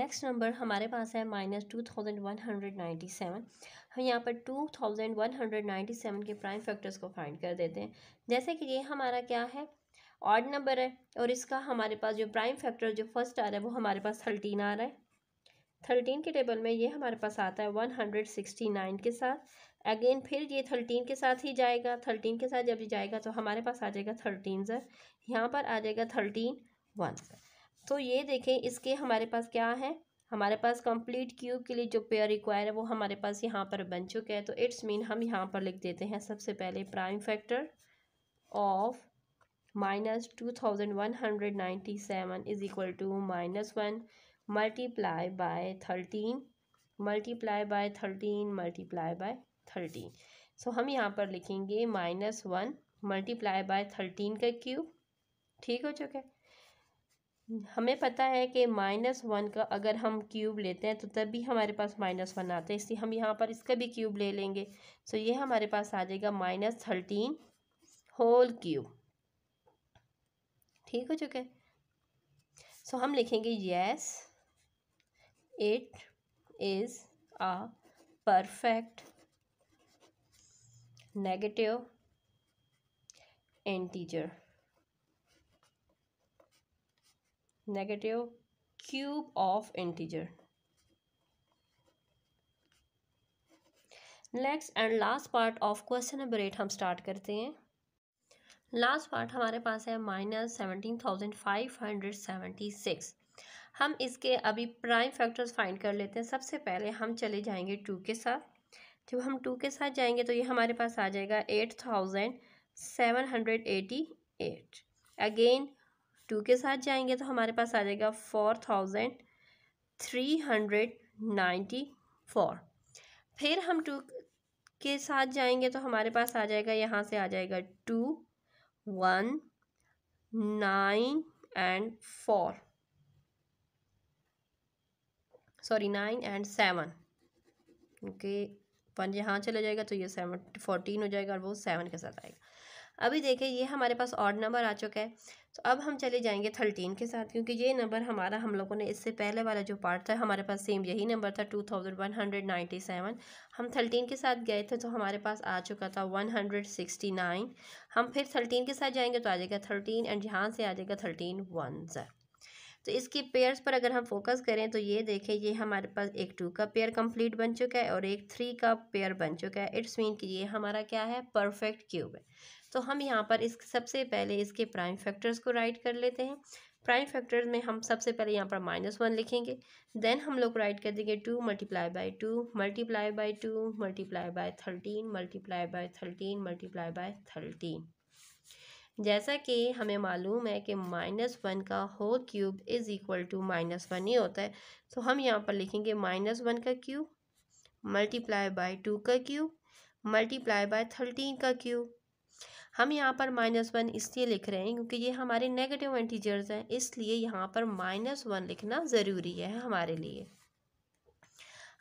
नेक्स्ट नंबर हमारे पास है minus two thousand one hundred ninety seven हम यहाँ पर two thousand one hundred ninety seven के प्राइम फैक्टर्स को फाइंड कर देते हैं जैसे कि ये हमारा क्या है ऑड नंबर है और इसका हमारे पास जो प्राइम फैक्टर जो फर्स्ट आ रहा है वो हमारे पास थर्टीन आ रहा है थर्टीन के टेबल में ये हमारे पास आता है वन हंड्रेड सिक्सटी नाइन के साथ अगेन फिर ये थर्टीन के साथ ही जाएगा थर्टीन के साथ जब ये जाएगा तो हमारे पास आ जाएगा थर्टीन सर यहाँ पर आ जाएगा थर्टीन वन तो ये देखें इसके हमारे पास क्या है हमारे पास कंप्लीट क्यूब के लिए जो पेयर रिक्वायर है वो हमारे पास यहाँ पर बन चुका है तो इट्स मीन हम यहाँ पर लिख देते हैं सबसे पहले prime factor of minus two thousand one hundred ninety seven is equal to minus one multiply by thirteen multiply by thirteen multiply by thirteen so हम यहाँ पर लिखेंगे minus one multiply by thirteen का क्यूब ठीक हो चुका है हमें पता है कि माइनस वन का अगर हम क्यूब लेते हैं तो तभी हमारे पास माइनस वन आता है इसलिए हम यहाँ पर इसका भी क्यूब ले लेंगे सो ये हमारे पास आ जाएगा माइनस थर्टीन होल क्यूब ठीक हो चुके है सो हम लिखेंगे yes it is a perfect negative integer negative cube of integer next and last part of question number eight हम स्टार्ट करते हैं लास्ट पार्ट हमारे पास है minus seventeen thousand five hundred seventy six हम इसके अभी प्राइम फैक्टर्स फाइंड कर लेते हैं सबसे पहले हम चले जाएंगे टू के साथ जब हम टू के साथ जाएंगे तो ये हमारे पास आ जाएगा eight thousand seven hundred eighty eight again two के साथ जाएंगे तो हमारे पास आ जाएगा four thousand three hundred ninety four फिर हम टू के साथ जाएंगे तो हमारे पास आ जाएगा यहाँ से आ जाएगा two one nine and four sorry nine and seven okay one यहाँ चला जाएगा तो ये सेवन फोर्टीन हो जाएगा और वो सेवन के साथ आएगा अभी देखें ये हमारे पास ऑड नंबर आ चुका है तो अब हम चले जाएंगे थर्टीन के साथ क्योंकि ये नंबर हमारा हम लोगों ने इससे पहले वाला जो पार्ट था हमारे पास सेम यही नंबर था two thousand one hundred ninety seven हम थर्टीन के साथ गए थे तो हमारे पास आ चुका था वन हंड्रेड सिक्सटी नाइन हम फिर थर्टीन के साथ जाएंगे तो आ जाएगा थर्टीन एंड यहाँ से आ जाएगा थर्टीन वन ज़ीरो तो इसकी पेयर्स पर अगर हम फोकस करें तो ये देखें ये हमारे पास एक टू का पेयर कंप्लीट बन चुका है और एक थ्री का पेयर बन चुका है इट्स मीन कि ये हमारा क्या है परफेक्ट क्यूब है तो हम यहाँ पर इस सबसे पहले इसके प्राइम फैक्टर्स को राइट कर लेते हैं प्राइम फैक्टर्स में हम सबसे पहले यहाँ पर माइनस वन लिखेंगे देन हम लोग राइट कर देंगे two multiply by two multiply by two multiply by thirteen multiply by thirteen multiply by thirteen जैसा कि हमें मालूम है कि माइनस वन का whole cube is equal to minus one ही होता है तो हम यहाँ पर लिखेंगे माइनस वन का क्यूब मल्टीप्लाई बाय टू का क्यूब मल्टीप्लाई बाय थर्टीन का क्यूब हम यहाँ पर माइनस वन इसलिए लिख रहे हैं क्योंकि ये हमारे नेगेटिव इंटीजर्स हैं इसलिए यहाँ पर माइनस वन लिखना ज़रूरी है हमारे लिए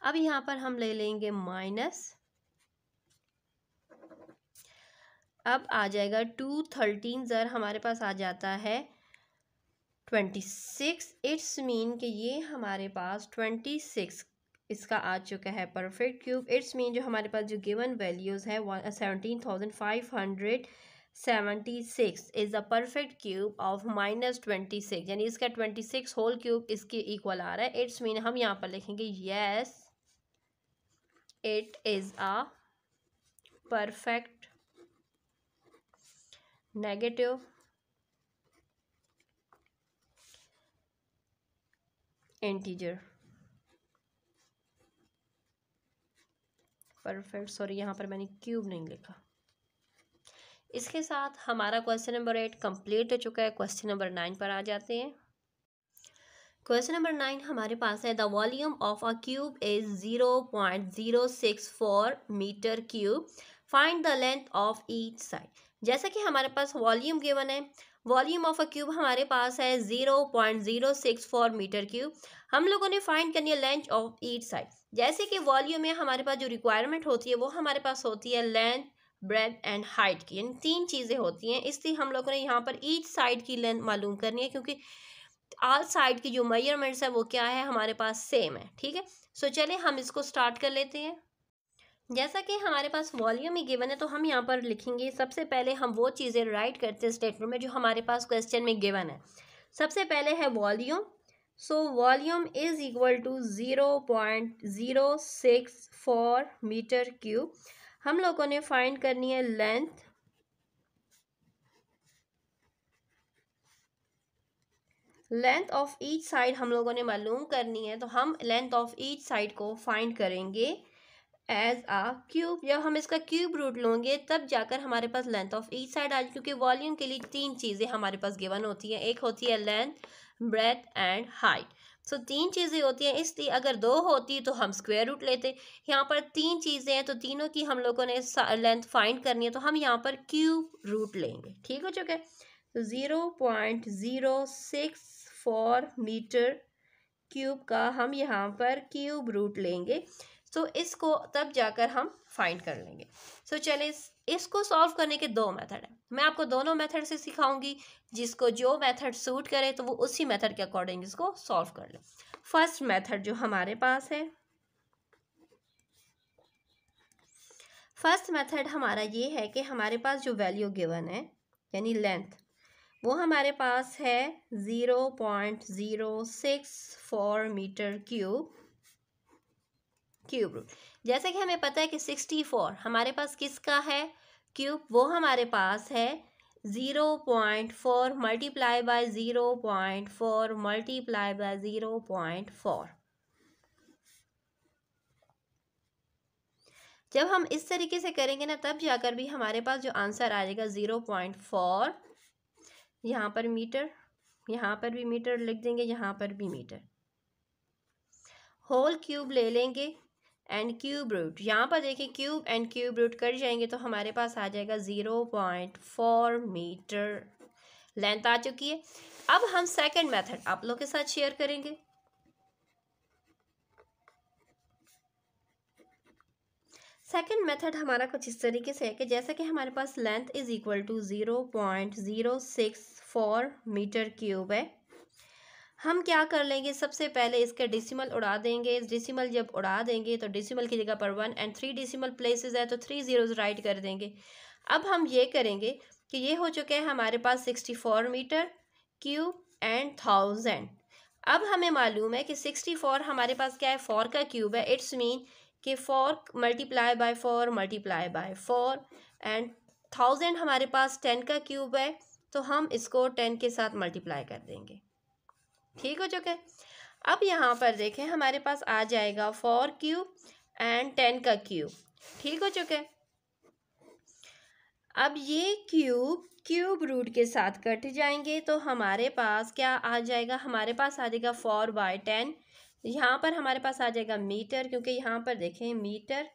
अब यहाँ पर हम ले लेंगे माइनस अब आ जाएगा टू थर्टीन ज़र हमारे पास आ जाता है ट्वेंटी सिक्स इट्स मीन कि ये हमारे पास ट्वेंटी सिक्स इसका आ चुका है परफेक्ट क्यूब इट्स मीन जो हमारे पास जो गिवन वैल्यूज़ है seventeen thousand five hundred seventy six is the perfect cube of minus twenty six यानी इसका ट्वेंटी सिक्स होल क्यूब इसके इक्वल आ रहा है इट्स मीन हम यहाँ पर लिखेंगे yes it is a perfect negative integer perfect sorry यहाँ पर मैंने क्यूब नहीं लिखा इसके साथ हमारा क्वेश्चन नंबर एट कंप्लीट हो चुका है क्वेश्चन नंबर नाइन पर आ जाते हैं क्वेश्चन नंबर नाइन हमारे पास है the volume of a cube is zero point zero six four meter cube find the length of each side जैसा कि हमारे पास वॉल्यूम गिवन है वॉल्यूम ऑफ अ क्यूब हमारे पास है zero point zero six four meter cube हम लोगों ने फाइंड करनी है लेंथ ऑफ ईट साइड जैसे कि वॉल्यूम में हमारे पास जो रिक्वायरमेंट होती है वो हमारे पास होती है लेंथ ब्रेथ एंड हाइट की यानी तीन चीज़ें होती हैं इसलिए हम लोगों ने यहाँ पर ईच साइड की लेंथ मालूम करनी है क्योंकि आल साइड की जो मेजरमेंट्स है वो क्या है हमारे पास सेम है ठीक है सो so, चले हम इसको स्टार्ट कर लेते हैं जैसा कि हमारे पास वॉल्यूम ही गिवन है तो हम यहाँ पर लिखेंगे सबसे पहले हम वो चीज़ें राइट करते हैं स्टेटमेंट में जो हमारे पास क्वेश्चन में गिवन है सबसे पहले है volume so volume is equal to zero point zero six four meter cube हम लोगों ने फाइंड करनी है length length of each side हम लोगों ने मालूम करनी है तो हम लेंथ ऑफ ईच साइड को फाइंड करेंगे एज आ क्यूब जब हम इसका क्यूब रूट लोंगे तब जाकर हमारे पास लेंथ ऑफ ईच साइड आ क्योंकि वॉल्यूम के लिए तीन चीज़ें हमारे पास गिवन होती हैं एक होती है length breadth and height so तीन चीज़ें होती हैं इसलिए अगर दो होती तो हम स्क्वेयर रूट लेते यहाँ पर तीन चीज़ें हैं तो तीनों की हम लोगों ने लेंथ फाइंड करनी है तो हम यहाँ पर क्यूब रूट लेंगे ठीक हो चुका है zero point zero six four meter cube का हम यहाँ पर क्यूब रूट लेंगे सो so, इसको तब जाकर हम फाइंड कर लेंगे सो so, चले इस, इसको सॉल्व करने के दो मेथड है मैं आपको दोनों मेथड से सिखाऊंगी जिसको जो मेथड सूट करे तो वो उसी मेथड के अकॉर्डिंग इसको सॉल्व कर ले फर्स्ट मेथड जो हमारे पास है फर्स्ट मेथड हमारा ये है कि हमारे पास जो वैल्यू गिवन है यानी लेंथ वो हमारे पास है zero point zero six four meter cube cube root जैसे कि हमें पता है कि सिक्सटी फोर हमारे पास किसका है क्यूब वो हमारे पास है zero point four multiply by zero point four multiply by zero point four जब हम इस तरीके से करेंगे ना तब जाकर भी हमारे पास जो आंसर आ जाएगा ज़ीरो पॉइंट फोर यहाँ पर मीटर यहाँ पर भी मीटर लिख देंगे यहाँ पर भी मीटर होल क्यूब ले लेंगे एंड क्यूब रूट यहाँ पर देखिए क्यूब एंड क्यूब रूट कर जाएंगे तो हमारे पास आ जाएगा zero point four meter length आ चुकी है अब हम सेकंड मेथड आप लोग के साथ शेयर करेंगे सेकंड मेथड हमारा कुछ इस तरीके से है कि जैसा कि हमारे पास length is equal to zero point zero six four meter cube है हम क्या कर लेंगे सबसे पहले इसके डिसिमल उड़ा देंगे डिसिमल जब उड़ा देंगे तो डिसिमल की जगह पर one and three decimal places है तो थ्री ज़ीरोज़ राइट कर देंगे अब हम ये करेंगे कि ये हो चुके हैं हमारे पास sixty four meter cube and thousand अब हमें मालूम है कि सिक्सटी फोर हमारे पास क्या है फोर का क्यूब है इट्स मीन कि four multiply by four multiply by four and thousand हमारे पास टेन का क्यूब है तो हम इसको टेन के साथ मल्टीप्लाई कर देंगे ठीक हो चुका है अब यहाँ पर देखें हमारे पास आ जाएगा फोर क्यू एंड टेन का क्यूब ठीक हो चुका है अब ये क्यूब क्यूब रूट के साथ कट जाएंगे तो हमारे पास क्या आ जाएगा हमारे पास आ जाएगा फोर बाय टेन यहाँ पर हमारे पास आ जाएगा मीटर क्योंकि यहाँ पर देखें मीटर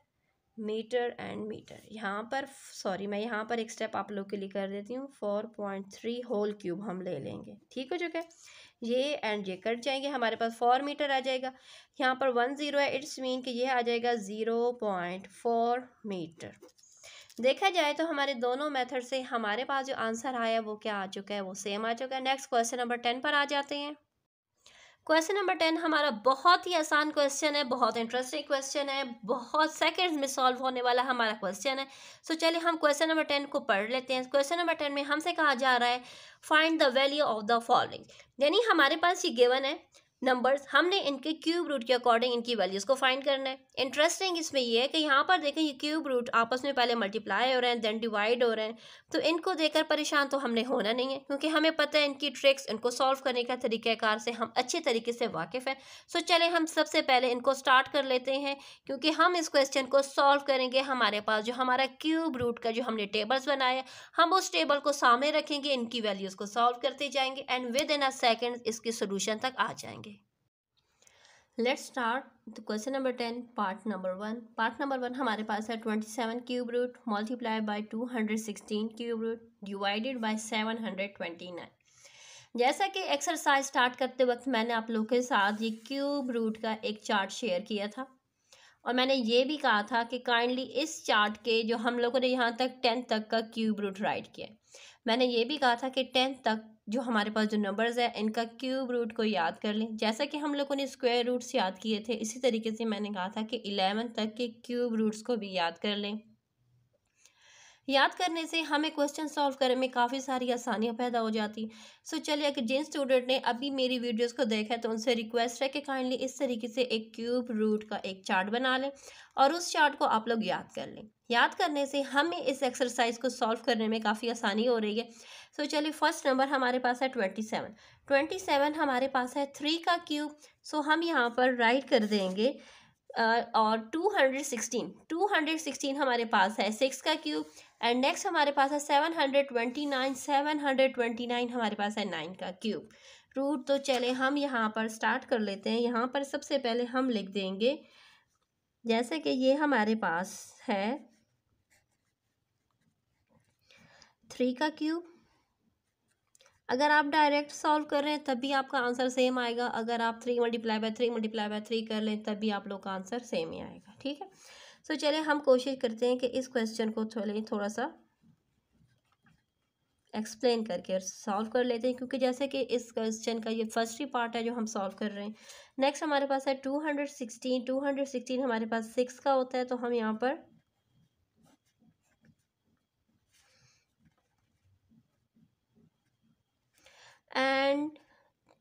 मीटर एंड मीटर यहाँ पर सॉरी मैं यहाँ पर एक स्टेप आप लोग के लिए कर देती हूँ four point three whole cube हम ले लेंगे ठीक हो चुका है ये एंड ये कट जाएंगे हमारे पास फोर मीटर आ जाएगा यहाँ पर वन ज़ीरो है इट्स मीन कि ये आ जाएगा ज़ीरो पॉइंट फोर मीटर देखा जाए तो हमारे दोनों मेथड से हमारे पास जो आंसर आया वो क्या आ चुका है वो सेम आ चुका है नेक्स्ट क्वेश्चन नंबर टेन पर आ जाते हैं क्वेश्चन नंबर टेन हमारा बहुत ही आसान क्वेश्चन है बहुत इंटरेस्टिंग क्वेश्चन है बहुत सेकंड्स में सॉल्व होने वाला हमारा क्वेश्चन है सो so, चलिए हम क्वेश्चन नंबर टेन को पढ़ लेते हैं क्वेश्चन नंबर टेन में हमसे कहा जा रहा है find the value of the following यानी हमारे पास ये गिवन है नंबर्स हमने इनके क्यूब रूट के अकॉर्डिंग इनकी वैल्यूज़ को फाइंड करना है इंटरेस्टिंग इसमें ये है कि यहाँ पर देखें ये क्यूब रूट आपस में पहले मल्टीप्लाई हो रहे हैं देन डिवाइड हो रहे हैं तो इनको देखकर परेशान तो हमने होना नहीं है क्योंकि हमें पता है इनकी ट्रिक्स इनको सॉल्व करने का तरीक़ाकार से हम अच्छे तरीके से वाकिफ़ हैं सो चले हम सबसे पहले इनको स्टार्ट कर लेते हैं क्योंकि हम इस क्वेश्चन को सॉल्व करेंगे हमारे पास जो हमारा क्यूब रूट का जो हमने टेबल्स बनाया हम उस टेबल को सामने रखेंगे इनकी वैल्यूज़ को सॉल्व करते जाएंगे and with in a second इसके सोल्यूशन तक आ जाएंगे let's start the question number ten part number one part number one हमारे पास है twenty seven cube root multiply by two hundred sixteen cube root divided by seven hundred twenty nine जैसा कि exercise start करते वक्त मैंने आप लोगों के साथ ये क्यूब रूट का एक चार्ट शेयर किया था और मैंने ये भी कहा था कि काइंडली इस चार्ट के जो हम लोगों ने यहाँ तक टेंथ तक का क्यूब रूट राइट किया मैंने ये भी कहा था कि टेंथ तक जो हमारे पास जो नंबर्स है इनका क्यूब रूट को याद कर लें जैसा कि हम लोगों ने स्क्वायर रूट्स याद किए थे इसी तरीके से मैंने कहा था कि एलेवन तक के क्यूब रूट्स को भी याद कर लें याद करने से हमें क्वेश्चन सॉल्व करने में काफ़ी सारी आसानियाँ पैदा हो जाती सो चलिए अगर जिन स्टूडेंट ने अभी मेरी वीडियोस को देखा है तो उनसे रिक्वेस्ट है कि काइंडली इस तरीके से एक क्यूब रूट का एक चार्ट बना लें और उस चार्ट को आप लोग याद कर लें याद करने से हमें इस एक्सरसाइज को सॉल्व करने में काफ़ी आसानी हो रही है सो so, चलिए फर्स्ट नंबर हमारे पास है ट्वेंटी सेवन ट्वेंटी सेवन हमारे पास है थ्री का क्यूब सो so, हम यहाँ पर राइट कर देंगे और two hundred sixteen two hundred sixteen हमारे पास है सिक्स का क्यूब एंड नेक्स्ट हमारे पास है seven hundred twenty nine seven hundred twenty nine हमारे पास है नाइन का क्यूब रूट तो चले हम यहाँ पर स्टार्ट कर लेते हैं यहाँ पर सबसे पहले हम लिख देंगे जैसे कि ये हमारे पास है थ्री का क्यूब अगर आप डायरेक्ट सॉल्व कर रहे हैं तब भी आपका आंसर सेम आएगा अगर आप three multiply by three multiply by three कर लें तब भी आप लोग का आंसर सेम ही आएगा ठीक है सो चले हम कोशिश करते हैं कि इस क्वेश्चन को थोड़े थोड़ा सा एक्सप्लेन करके और सॉल्व कर लेते हैं क्योंकि जैसे कि इस क्वेश्चन का ये फर्स्ट ही पार्ट है जो हम सॉल्व कर रहे हैं नेक्स्ट हमारे पास है two hundred sixteen two hundred sixteen हमारे पास सिक्स का होता है तो हम यहाँ पर and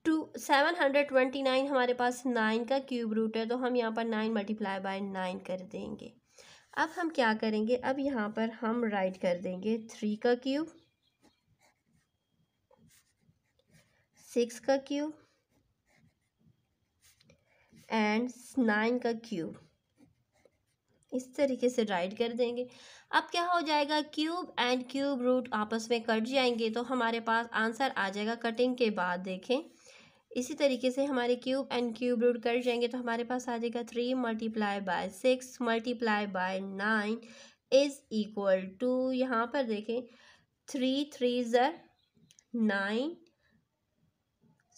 two seven hundred twenty nine हमारे पास नाइन का क्यूब रूट है तो हम यहाँ पर नाइन मल्टीप्लाई बाय नाइन कर देंगे अब हम क्या करेंगे अब यहाँ पर हम राइट कर देंगे थ्री का क्यूब सिक्स का क्यूब एंड नाइन का क्यूब इस तरीके से राइड कर देंगे अब क्या हो जाएगा क्यूब एंड क्यूब रूट आपस में कट जाएंगे तो हमारे पास आंसर आ जाएगा कटिंग के बाद देखें इसी तरीके से हमारे क्यूब एंड क्यूब रूट कर जाएंगे तो हमारे पास आ जाएगा three multiply by six multiply by nine is equal to यहाँ पर देखें थ्री थ्री ज़र नाइन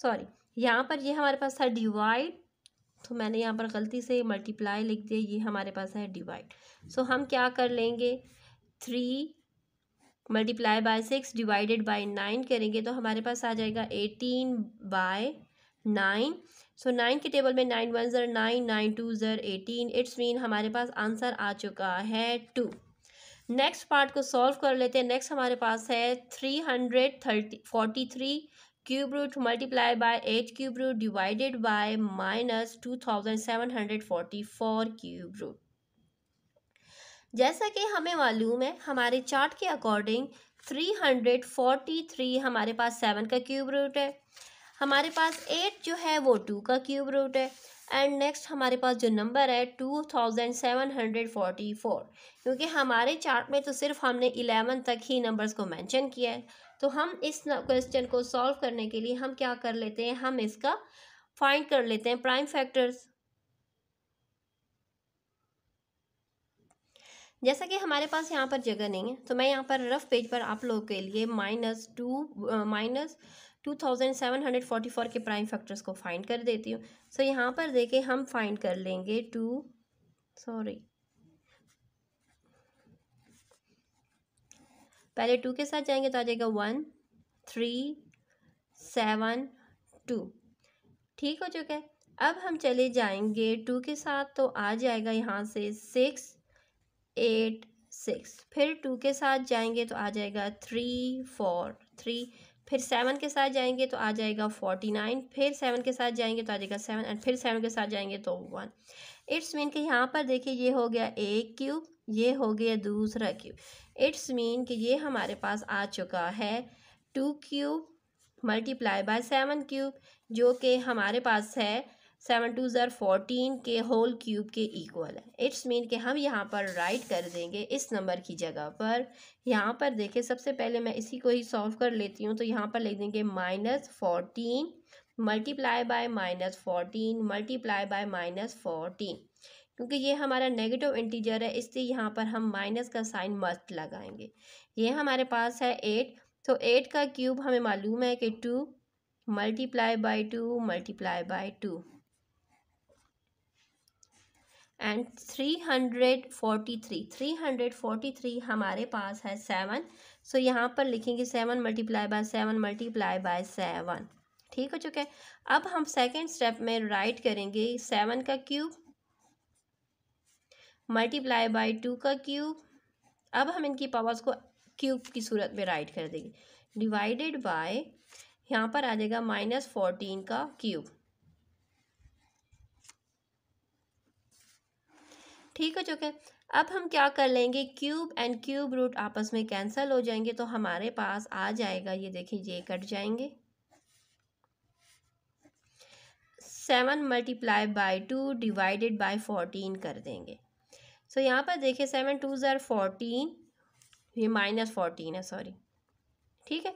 सॉरी यहाँ पर ये यह हमारे पास था डिवाइड तो मैंने यहाँ पर गलती से मल्टीप्लाई लिख दिया ये हमारे पास है डिवाइड सो so, हम क्या कर लेंगे three multiply by six divided by nine करेंगे तो हमारे पास आ जाएगा eighteen by nine so nine के टेबल में नाइन वन ज़र नाइन नाइन टू ज़र एटीन इट्स मीन हमारे पास आंसर आ चुका है टू नेक्स्ट पार्ट को सॉल्व कर लेते हैं नेक्स्ट हमारे पास है three hundred thirty forty three cube root multiply by eight cube root divided by minus two thousand seven hundred forty four cube root जैसा कि हमें मालूम है हमारे चार्ट के according three hundred forty three हमारे पास सेवन का क्यूब रूट है हमारे पास एट जो है वो टू का क्यूब रूट है एंड नेक्स्ट हमारे पास जो नंबर है two thousand seven hundred forty four क्योंकि हमारे चार्ट में तो सिर्फ हमने इलेवन तक ही नंबर्स को मेंशन किया है तो हम इस क्वेश्चन को सॉल्व करने के लिए हम क्या कर लेते हैं हम इसका फाइंड कर लेते हैं प्राइम फैक्टर्स जैसा कि हमारे पास यहाँ पर जगह नहीं है तो मैं यहाँ पर रफ पेज पर आप लोगों के लिए माइनस टू माइनस uh, 2744 के प्राइम फैक्टर्स को फाइंड कर देती हूँ सो so, यहाँ पर देखें हम फाइंड कर लेंगे टू सॉरी पहले टू के साथ जाएंगे तो आ जाएगा वन थ्री सेवन टू ठीक हो चुका है अब हम चले जाएंगे टू के साथ तो आ जाएगा यहाँ से सिक्स एट सिक्स फिर टू के साथ जाएंगे तो आ जाएगा थ्री फोर थ्री फिर सेवन के साथ जाएंगे तो आ जाएगा फोर्टी नाइन फिर सेवन के साथ जाएंगे तो आ जाएगा सेवन एंड फिर सेवन के साथ जाएंगे तो वन इट्स मीन कि यहाँ पर देखिए ये हो गया एक क्यूब ये हो गया दूसरा क्यूब इट्स मीन कि ये हमारे पास आ चुका है two cube multiply by seven cube जो कि हमारे पास है सेवन टू ज़र फोर्टीन के होल क्यूब के इक्वल है इट्स मीन कि हम यहाँ पर राइट कर देंगे इस नंबर की जगह पर यहाँ पर देखें सबसे पहले मैं इसी को ही सॉल्व कर लेती हूँ तो यहाँ पर लिख देंगे minus fourteen multiply by minus fourteen multiply by minus fourteen क्योंकि ये हमारा नेगेटिव इंटीजर है इसलिए यहाँ पर हम माइनस का साइन मस्त लगाएंगे ये हमारे पास है एट तो एट का क्यूब हमें मालूम है कि two multiply by two multiply by two and three hundred forty three three hundred forty three हमारे पास है सेवन सो यहाँ पर लिखेंगे seven multiply by seven multiply by seven ठीक हो चुका है अब हम सेकेंड स्टेप में राइट करेंगे सेवन का क्यूब मल्टीप्लाई बाय टू का क्यूब अब हम इनकी पावर्स को क्यूब की सूरत में राइट कर देंगे डिवाइडेड बाय यहाँ पर आ जाएगा माइनस फोर्टीन का क्यूब ठीक हो चुके अब हम क्या कर लेंगे क्यूब एंड क्यूब रूट आपस में कैंसल हो जाएंगे तो हमारे पास आ जाएगा ये देखिए ये कट जाएंगे seven multiply by two divided by fourteen कर देंगे सो so, यहाँ पर देखिए सेवन टू ज़ार फोर्टीन ये माइनस फोर्टीन है सॉरी ठीक है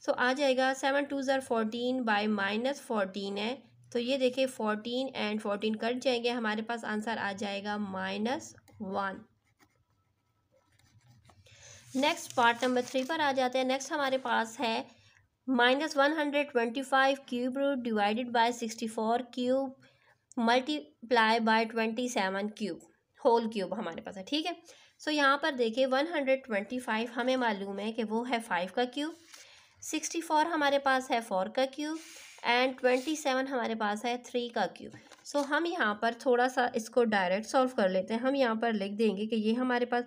सो so, आ जाएगा सेवन टू ज़ार फोर्टीन बाई माइनस फोर्टीन है तो ये देखिए फोर्टीन एंड फोर्टीन कट जाएंगे हमारे पास आंसर आ जाएगा minus one next part number three पर आ जाते हैं नेक्स्ट हमारे पास है minus one hundred twenty five cube root divided by sixty four cube multiply by twenty seven cube whole cube हमारे पास है ठीक है सो so, यहाँ पर देखिए वन हंड्रेड ट्वेंटी फाइव हमें मालूम है कि वो है फाइव का क्यूब सिक्सटी फोर हमारे पास है फोर का क्यूब एंड ट्वेंटी सेवन हमारे पास है थ्री का क्यूब सो so, हम यहाँ पर थोड़ा सा इसको डायरेक्ट सॉल्व कर लेते हैं हम यहाँ पर लिख देंगे कि ये हमारे पास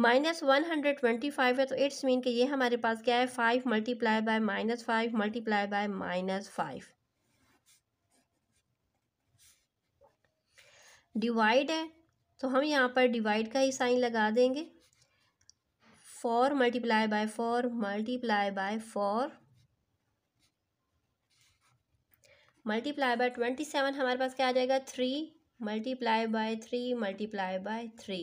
minus one hundred twenty five है तो इट्स मीन कि ये हमारे पास क्या है five multiply by minus five multiply by minus five divide है तो हम यहाँ पर डिवाइड का ही साइन लगा देंगे four multiply by four multiply by four multiply by twenty seven हमारे पास क्या आ जाएगा three multiply by three multiply by three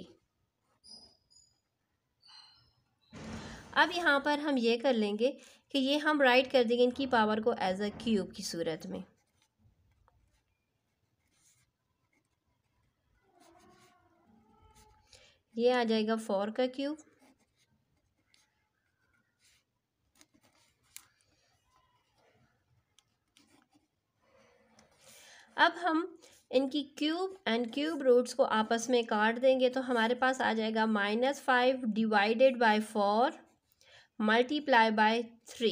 अब यहाँ पर हम ये कर लेंगे कि ये हम राइट कर देंगे इनकी पावर को एज अ क्यूब की सूरत में ये आ जाएगा फोर का क्यूब अब हम इनकी क्यूब एंड क्यूब रूट्स को आपस में काट देंगे तो हमारे पास आ जाएगा minus five divided by four multiply by three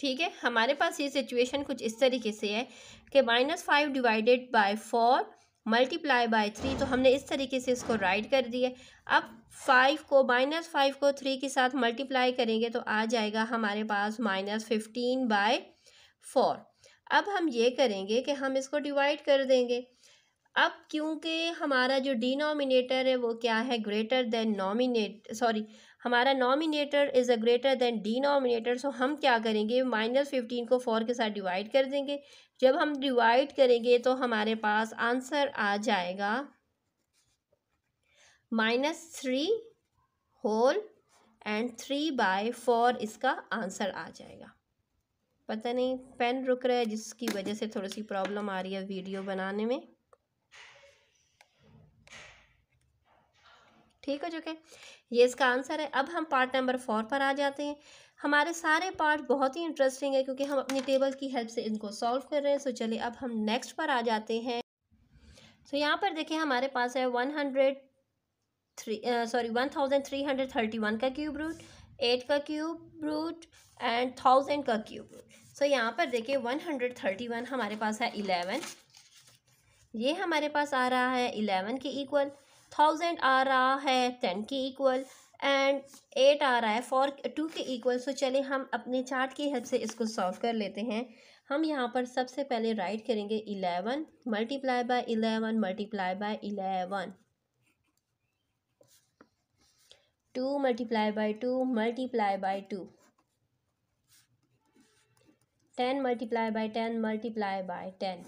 ठीक है हमारे पास ये सिचुएशन कुछ इस तरीके से है कि minus five divided by four multiply by three तो हमने इस तरीके से इसको राइट कर दिया अब फाइव को माइनस फाइव को थ्री के साथ मल्टीप्लाई करेंगे तो आ जाएगा हमारे पास माइनस फिफ्टीन बाय फोर अब हम ये करेंगे कि हम इसको डिवाइड कर देंगे अब क्योंकि हमारा जो डिनोमिनेटर है वो क्या है ग्रेटर देन नॉमिनेट सॉरी हमारा nominator is a greater than denominator so हम क्या करेंगे माइनस फिफ्टीन को फोर के साथ डिवाइड कर देंगे जब हम डिवाइड करेंगे तो हमारे पास आंसर आ जाएगा minus three whole and three by four इसका आंसर आ जाएगा पता नहीं पेन रुक रहा है जिसकी वजह से थोड़ी सी प्रॉब्लम आ रही है वीडियो बनाने में ठीक हो चुके ये इसका आंसर है अब हम पार्ट नंबर फोर पर आ जाते हैं हमारे सारे पार्ट बहुत ही इंटरेस्टिंग है क्योंकि हम अपनी टेबल की हेल्प से इनको सॉल्व कर रहे हैं सो चलिए अब हम नेक्स्ट पर आ जाते हैं सो यहाँ पर देखिए हमारे पास है one hundred three sorry one thousand three hundred thirty one का क्यूब रूट एट का क्यूब रूट एंड थाउजेंड का क्यूब सो so, यहाँ पर देखिए वन हंड्रेड थर्टी वन हमारे पास है इलेवन ये हमारे पास आ रहा है इलेवन के इक्वल थाउजेंड आ रहा है टेन के इक्वल एंड एट आ रहा है फोर टू के इक्वल सो चले हम अपने चार्ट की हेल्प से इसको सॉल्व कर लेते हैं हम यहाँ पर सबसे पहले राइट करेंगे eleven multiply by eleven multiply by eleven two multiply by two multiply by two ten multiply by ten multiply by ten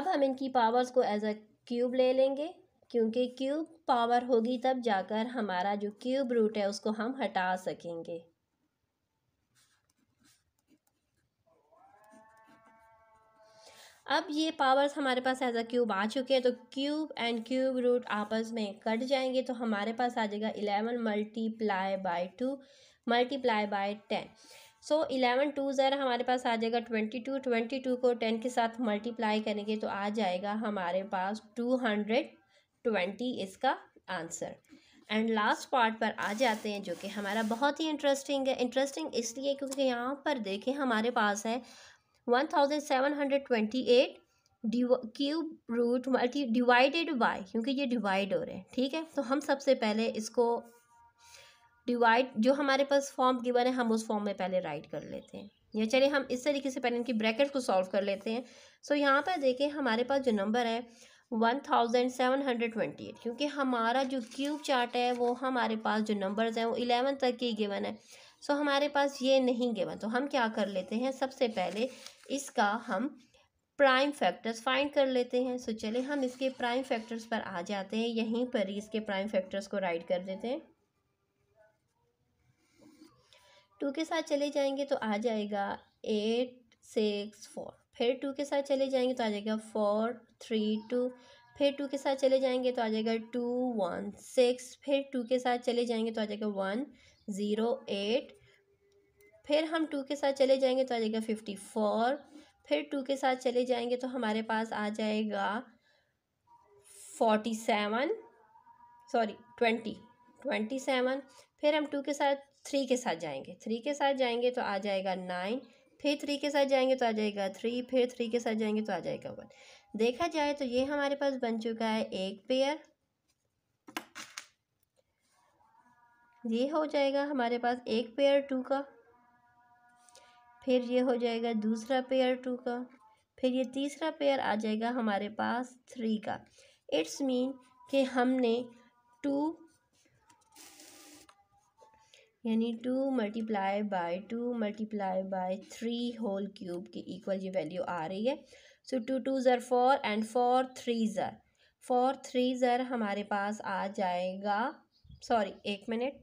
अब हम इनकी पावर्स को एज अ क्यूब ले लेंगे क्योंकि क्यूब पावर होगी तब जाकर हमारा जो क्यूब रूट है उसको हम हटा सकेंगे अब ये पावर्स हमारे पास एज अ क्यूब आ चुके हैं तो क्यूब एंड क्यूब रूट आपस में कट जाएंगे तो हमारे पास आ जाएगा eleven multiply by two multiply by ten so eleven two ज़रा हमारे पास आ जाएगा ट्वेंटी टू ट्वेंटी टू को टेन के साथ मल्टीप्लाई करेंगे तो आ जाएगा हमारे पास टू हंड्रेड ट्वेंटी इसका आंसर एंड लास्ट पार्ट पर आ जाते हैं जो कि हमारा बहुत ही इंटरेस्टिंग है इंटरेस्टिंग इसलिए क्योंकि यहाँ पर देखें हमारे पास है one thousand seven hundred twenty eight cube root multi divided by क्योंकि ये डिवाइड हो रहे हैं ठीक है तो हम सबसे पहले इसको डिवाइड जो हमारे पास फॉर्म गिवन है हम उस फॉर्म में पहले राइट कर लेते हैं या चलिए हम इस तरीके से पहले इनकी ब्रैकेट को सॉल्व कर लेते हैं सो so, यहाँ पर देखें हमारे पास जो नंबर है one thousand seven hundred twenty eight क्योंकि हमारा जो क्यूब चार्ट है वो हमारे पास जो नंबर्स हैं वो इलेवन तक के गिवन है सो so, हमारे पास ये नहीं गिवन तो हम क्या कर लेते हैं सबसे पहले इसका हम प्राइम फैक्टर्स फाइंड कर लेते हैं सो so, चले हम इसके प्राइम फैक्टर्स पर आ जाते हैं यहीं पर ही इसके प्राइम फैक्टर्स को राइट कर देते हैं टू के साथ चले जाएंगे तो आ जाएगा एट सिक्स फोर फिर टू के साथ चले जाएंगे तो आ जाएगा फोर थ्री टू फिर टू के साथ चले जाएंगे तो आ जाएगा टू वन सिक्स फिर टू के साथ चले जाएंगे तो आ जाएगा वन ज़ीरो एट फिर हम टू के साथ चले जाएंगे तो आ जाएगा फिफ्टी फोर फिर टू के साथ चले जाएंगे तो हमारे पास आ जाएगा forty seven sorry twenty twenty seven फिर हम टू के साथ थ्री के साथ जाएंगे थ्री के साथ जाएंगे तो आ जाएगा नाइन फिर थ्री के साथ जाएंगे तो आ जाएगा थ्री फिर थ्री के साथ जाएंगे तो आ जाएगा वन देखा जाए तो ये हमारे पास बन चुका है एक पेयर ये हो जाएगा हमारे पास एक पेयर टू का फिर ये हो जाएगा दूसरा पेयर टू का फिर ये तीसरा पेयर आ जाएगा हमारे पास थ्री का इट्स मीन कि हमने टू यानी two multiply by two multiply by three whole cube की इक्वल ये वैल्यू आ रही है सो टू टू ज़र फोर एंड फोर थ्री ज़र फोर थ्री ज़र हमारे पास आ जाएगा सॉरी एक मिनट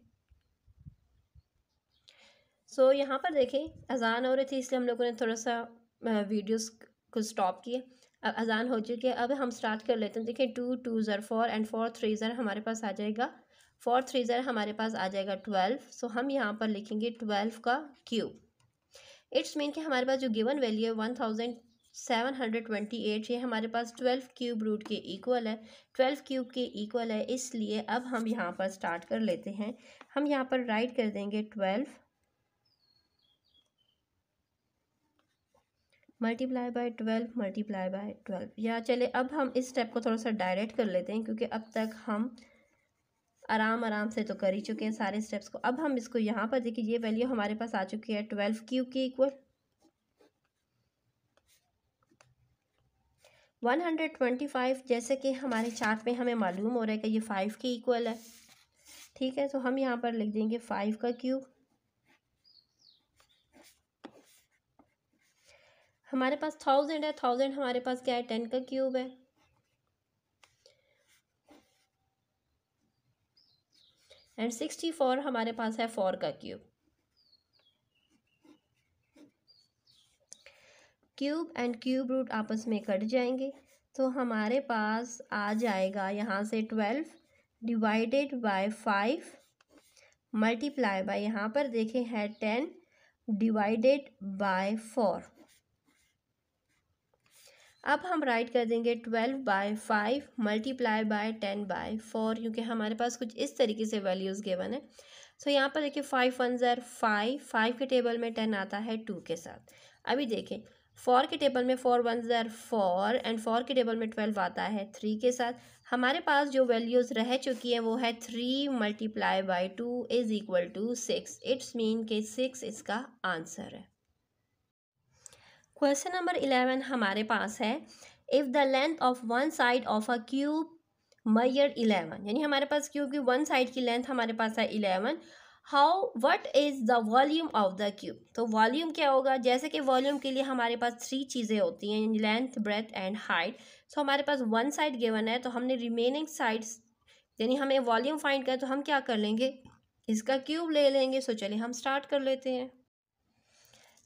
सो so, यहाँ पर देखें अजान हो रही थी इसलिए हम लोगों ने थोड़ा सा वीडियोस को स्टॉप किए अब अजान हो चुकी है अब हम स्टार्ट कर लेते हैं देखें टू टू ज़र फोर एंड फोर थ्री ज़र हमारे पास आ जाएगा फोर्थ रीज़र हमारे पास आ जाएगा ट्वेल्व सो हम यहाँ पर लिखेंगे ट्वेल्व का क्यूब इट्स मीन कि हमारे पास जो गिवन वैल्यू है one thousand seven hundred twenty eight ये हमारे पास ट्वेल्व क्यूब रूट के इक्वल है ट्वेल्व क्यूब के इक्वल है इसलिए अब हम यहाँ पर स्टार्ट कर लेते हैं हम यहाँ पर राइट कर देंगे twelve multiply by twelve multiply by twelve या चले अब हम इस स्टेप को थोड़ा सा डायरेक्ट कर लेते हैं क्योंकि अब तक हम आराम आराम से तो कर ही चुके हैं सारे स्टेप्स को अब हम इसको यहाँ पर देखिए ये वैल्यू हमारे पास आ चुकी है ट्वेल्व क्यू के equal one hundred twenty five जैसे कि हमारे चार्ट में हमें मालूम हो रहा है कि ये फाइव के इक्वल है ठीक है तो हम यहाँ पर लिख देंगे फाइव का क्यूब हमारे पास थाउजेंड है थाउजेंड हमारे पास क्या है टेन का क्यूब है एंड सिक्सटी फोर हमारे पास है फोर का cube cube and cube root आपस में कट जाएंगे तो हमारे पास आ जाएगा यहाँ से twelve divided by five multiply by यहाँ पर देखें है टेन डिवाइडेड बाय फोर अब हम राइट कर देंगे twelve by five multiply by ten by four क्योंकि हमारे पास कुछ इस तरीके से वैल्यूज़ गिवन है सो so, यहाँ पर देखिए फाइव वन ज़र फाइव फाइव के टेबल में टेन आता है टू के साथ अभी देखें फोर के टेबल में फोर वन ज़र फोर एंड फोर के टेबल में ट्वेल्व आता है थ्री के साथ हमारे पास जो वैल्यूज़ रह चुकी हैं वो है three multiply by two is equal to six it's mean के सिक्स इसका आंसर है क्वेश्चन नंबर इलेवन हमारे पास है if the length of one side of a cube measure eleven यानी हमारे पास क्यूब की वन साइड की लेंथ हमारे पास है eleven how what is the volume of the cube तो वॉल्यूम क्या होगा जैसे कि वॉल्यूम के लिए हमारे पास थ्री चीज़ें होती हैं length breadth and height so हमारे पास वन साइड गिवन है तो हमने रिमेनिंग साइड्स यानी हमें वॉल्यूम फाइंड करें तो हम क्या कर लेंगे इसका क्यूब ले लेंगे सो चलिए हम स्टार्ट कर लेते हैं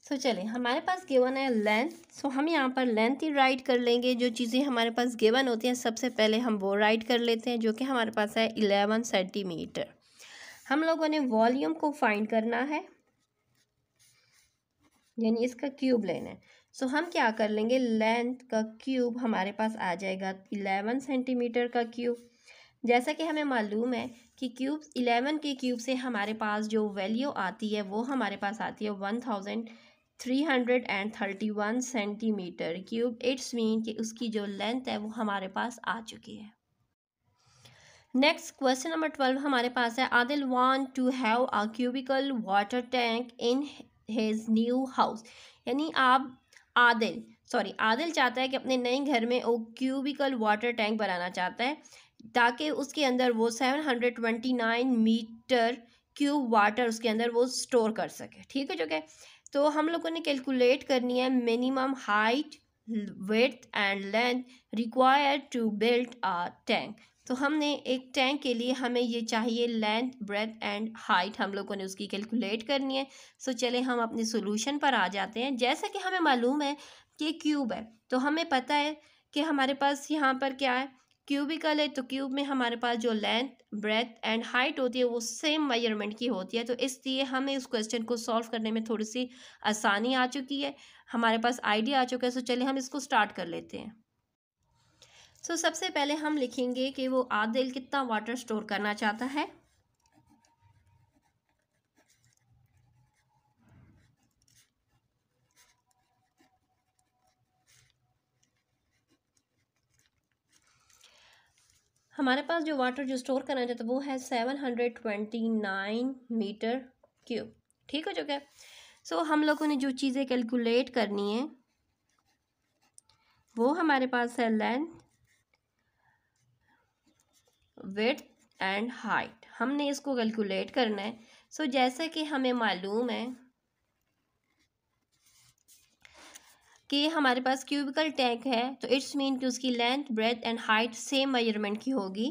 सो so, चले हमारे पास गिवन है लेंथ सो so, हम यहाँ पर लेंथ ही राइट कर लेंगे जो चीज़ें हमारे पास गिवन होती हैं सबसे पहले हम वो राइट कर लेते हैं जो कि हमारे पास है इलेवन सेंटीमीटर हम लोगों ने वॉल्यूम को फाइंड करना है यानी इसका क्यूब लेना है सो so, हम क्या कर लेंगे लेंथ का क्यूब हमारे पास आ जाएगा इलेवन सेंटीमीटर का क्यूब जैसा कि हमें मालूम है कि क्यूब इलेवन के क्यूब से हमारे पास जो वैल्यू आती है वो हमारे पास आती है one thousand 331 centimetre cube it's mean कि उसकी जो लेंथ है वो हमारे पास आ चुकी है नेक्स्ट क्वेश्चन नंबर ट्वेल्व हमारे पास है Adil want to have a cubical water tank in his new house यानी आप आदिल सॉरी आदिल चाहता है कि अपने नए घर में वो क्यूबिकल वाटर टैंक बनाना चाहता है ताकि उसके अंदर वो seven hundred twenty nine metre cube water उसके अंदर वो स्टोर कर सके ठीक है जो कि तो हम लोगों ने कैलकुलेट करनी है minimum height width and length required to built a tank तो हमने एक टैंक के लिए हमें ये चाहिए लेंथ ब्रेथ एंड हाइट हम लोगों ने उसकी कैलकुलेट करनी है सो so, चले हम अपने सोल्यूशन पर आ जाते हैं जैसा कि हमें मालूम है कि क्यूब है तो हमें पता है कि हमारे पास यहाँ पर क्या है क्यूबिकल है तो क्यूब में हमारे पास जो लेंथ ब्रेथ एंड हाइट होती है वो सेम मेजरमेंट की होती है तो इसलिए हमें इस क्वेश्चन को सॉल्व करने में थोड़ी सी आसानी आ चुकी है हमारे पास आइडिया आ चुका है सो चलिए हम इसको स्टार्ट कर लेते हैं सो सबसे पहले हम लिखेंगे कि वो आदिल कितना वाटर स्टोर करना चाहता है हमारे पास जो वाटर जो स्टोर करना चाहते वो है seven hundred twenty nine metre cube ठीक हो चुका है सो हम लोगों ने जो चीज़ें कैलकुलेट करनी है वो हमारे पास है लेंथ विथ एंड हाइट हमने इसको कैलकुलेट करना है सो so, जैसा कि हमें मालूम है कि हमारे पास क्यूबिकल टैंक है तो इट्स मीन कि उसकी length breadth and height same measurement की होगी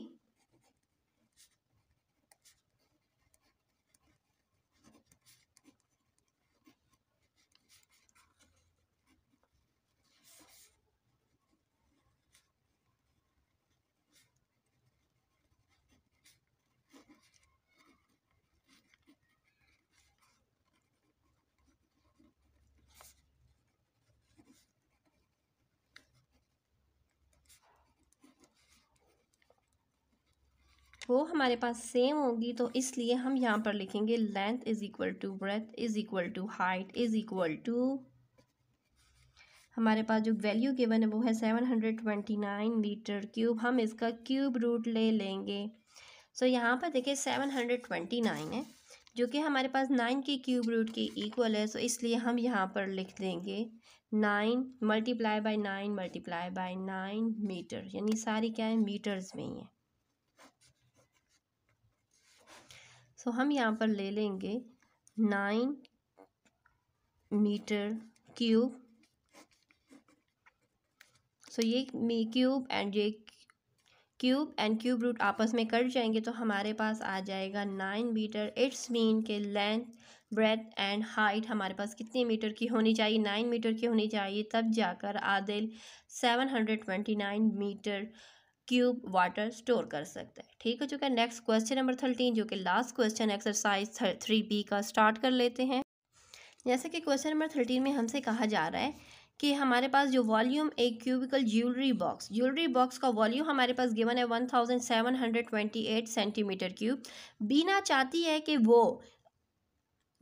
वो हमारे पास सेम होगी तो इसलिए हम यहाँ पर लिखेंगे length is equal to breadth is equal to height is equal to हमारे पास जो वैल्यू गिवन है वो है seven hundred twenty nine metre cube हम इसका क्यूब रूट ले लेंगे सो so, यहाँ पर देखिए सेवन हंड्रेड ट्वेंटी नाइन है जो कि हमारे पास नाइन के क्यूब रूट के इक्वल है सो so इसलिए हम यहाँ पर लिख देंगे nine multiply by nine multiply by nine metre यानी सारी क्या है मीटर्स में ही है सो तो हम यहाँ पर ले लेंगे नाइन मीटर क्यूब सो ये मी क्यूब एंड ये क्यूब एंड क्यूब रूट आपस में कट जाएंगे तो हमारे पास आ जाएगा नाइन मीटर इट्स मीन के लेंथ ब्रेथ एंड हाइट हमारे पास कितने मीटर की होनी चाहिए नाइन मीटर की होनी चाहिए तब जाकर Adil seven hundred twenty nine metre cube water store कर सकता है ठीक हो चुका है नेक्स्ट क्वेश्चन नंबर थर्टीन जो कि last question exercise three B का स्टार्ट कर लेते हैं जैसे कि क्वेश्चन नंबर थर्टीन में हमसे कहा जा रहा है कि हमारे पास जो वॉल्यूम एक cubical jewellery box jewellery box का वॉल्यूम हमारे पास गिवन है one thousand seven hundred twenty eight centimetre cube Beena चाहती है कि वो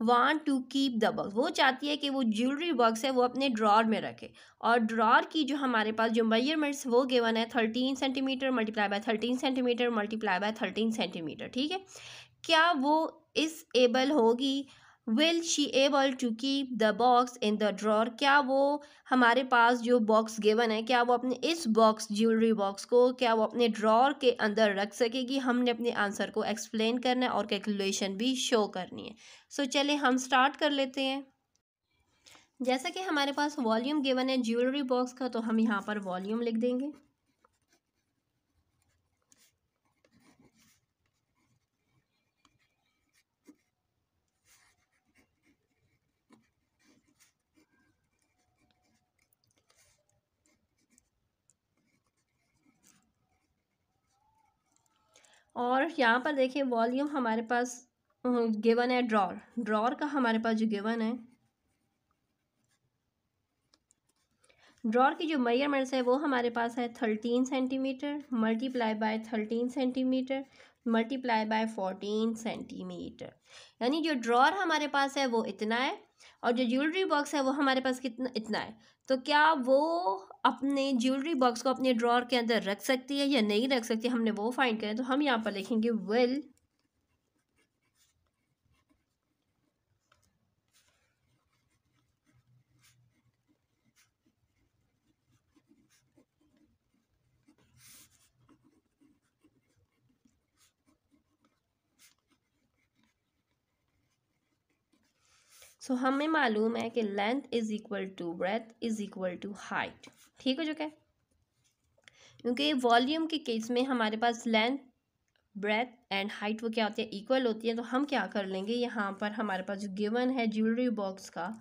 want to keep the box वो चाहती है कि वो ज्वेलरी बॉक्स है वो अपने ड्रॉर में रखे और ड्रॉर की जो हमारे पास जो मेजरमेंट्स वो गिवन है thirteen centimetre multiply by thirteen centimetre multiply by thirteen centimetre ठीक है क्या वो इस एबल होगी will she able to keep the box in the drawer क्या वो हमारे पास जो बॉक्स गिवन है क्या वो अपने इस बॉक्स ज्वेलरी बॉक्स को क्या वो अपने ड्रॉर के अंदर रख सकेगी हमने अपने आंसर को एक्सप्लेन करना है और कैलकुलेशन भी शो करनी है सो so, चले हम स्टार्ट कर लेते हैं जैसा कि हमारे पास वॉल्यूम गिवन है ज्वेलरी बॉक्स का तो हम यहाँ पर वॉल्यूम लिख देंगे और यहाँ पर देखिए वॉल्यूम हमारे पास गिवन है ड्रॉर ड्रॉर का हमारे पास जो गिवन है ड्रॉर की जो मैयरमेंट्स है वो हमारे पास है thirteen centimetre multiply by thirteen centimetre multiply by fourteen centimetre यानी जो ड्रॉर हमारे पास है वो इतना है और जो ज्वेलरी बॉक्स है वो हमारे पास कितना इतना है तो क्या वो अपने ज्वेलरी बॉक्स को अपने ड्रॉर के अंदर रख सकती है या नहीं रख सकती हमने वो फाइंड करें तो हम यहाँ पर लिखेंगे विल सो so, हमें मालूम है कि length is equal to breadth is equal to height ठीक हो चुका है क्योंकि वॉल्यूम के केस में हमारे पास लेंथ ब्रेथ एंड हाइट वो क्या होती है इक्वल होती है तो हम क्या कर लेंगे यहाँ पर हमारे पास जो गिवन है ज्वेलरी बॉक्स का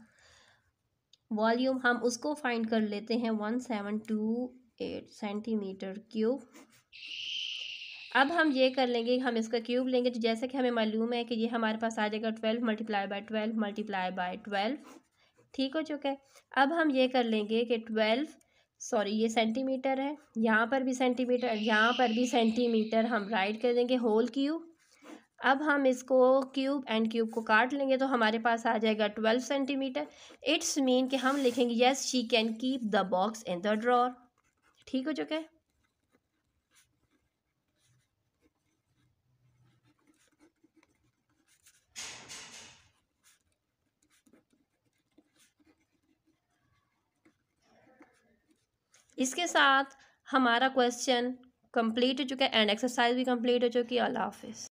वॉल्यूम हम उसको फाइंड कर लेते हैं one seven two eight centimetre cube अब हम ये कर लेंगे हम इसका क्यूब लेंगे तो जैसा कि हमें मालूम है कि ये हमारे पास आ जाएगा twelve multiply by twelve multiply by twelve ठीक हो चुका है अब हम ये कर लेंगे कि ट्वेल्व सॉरी ये सेंटीमीटर है यहाँ पर भी सेंटीमीटर यहाँ पर भी सेंटीमीटर हम राइट कर देंगे होल क्यूब अब हम इसको क्यूब एंड क्यूब को काट लेंगे तो हमारे पास आ जाएगा ट्वेल्व सेंटीमीटर इट्स मीन कि हम लिखेंगे yes she can keep the box in the drawer ठीक हो चुका है इसके साथ हमारा क्वेश्चन कंप्लीट हो चुका है एंड एक्सरसाइज भी कंप्लीट हो चुकी है अल्लाह हाफिज़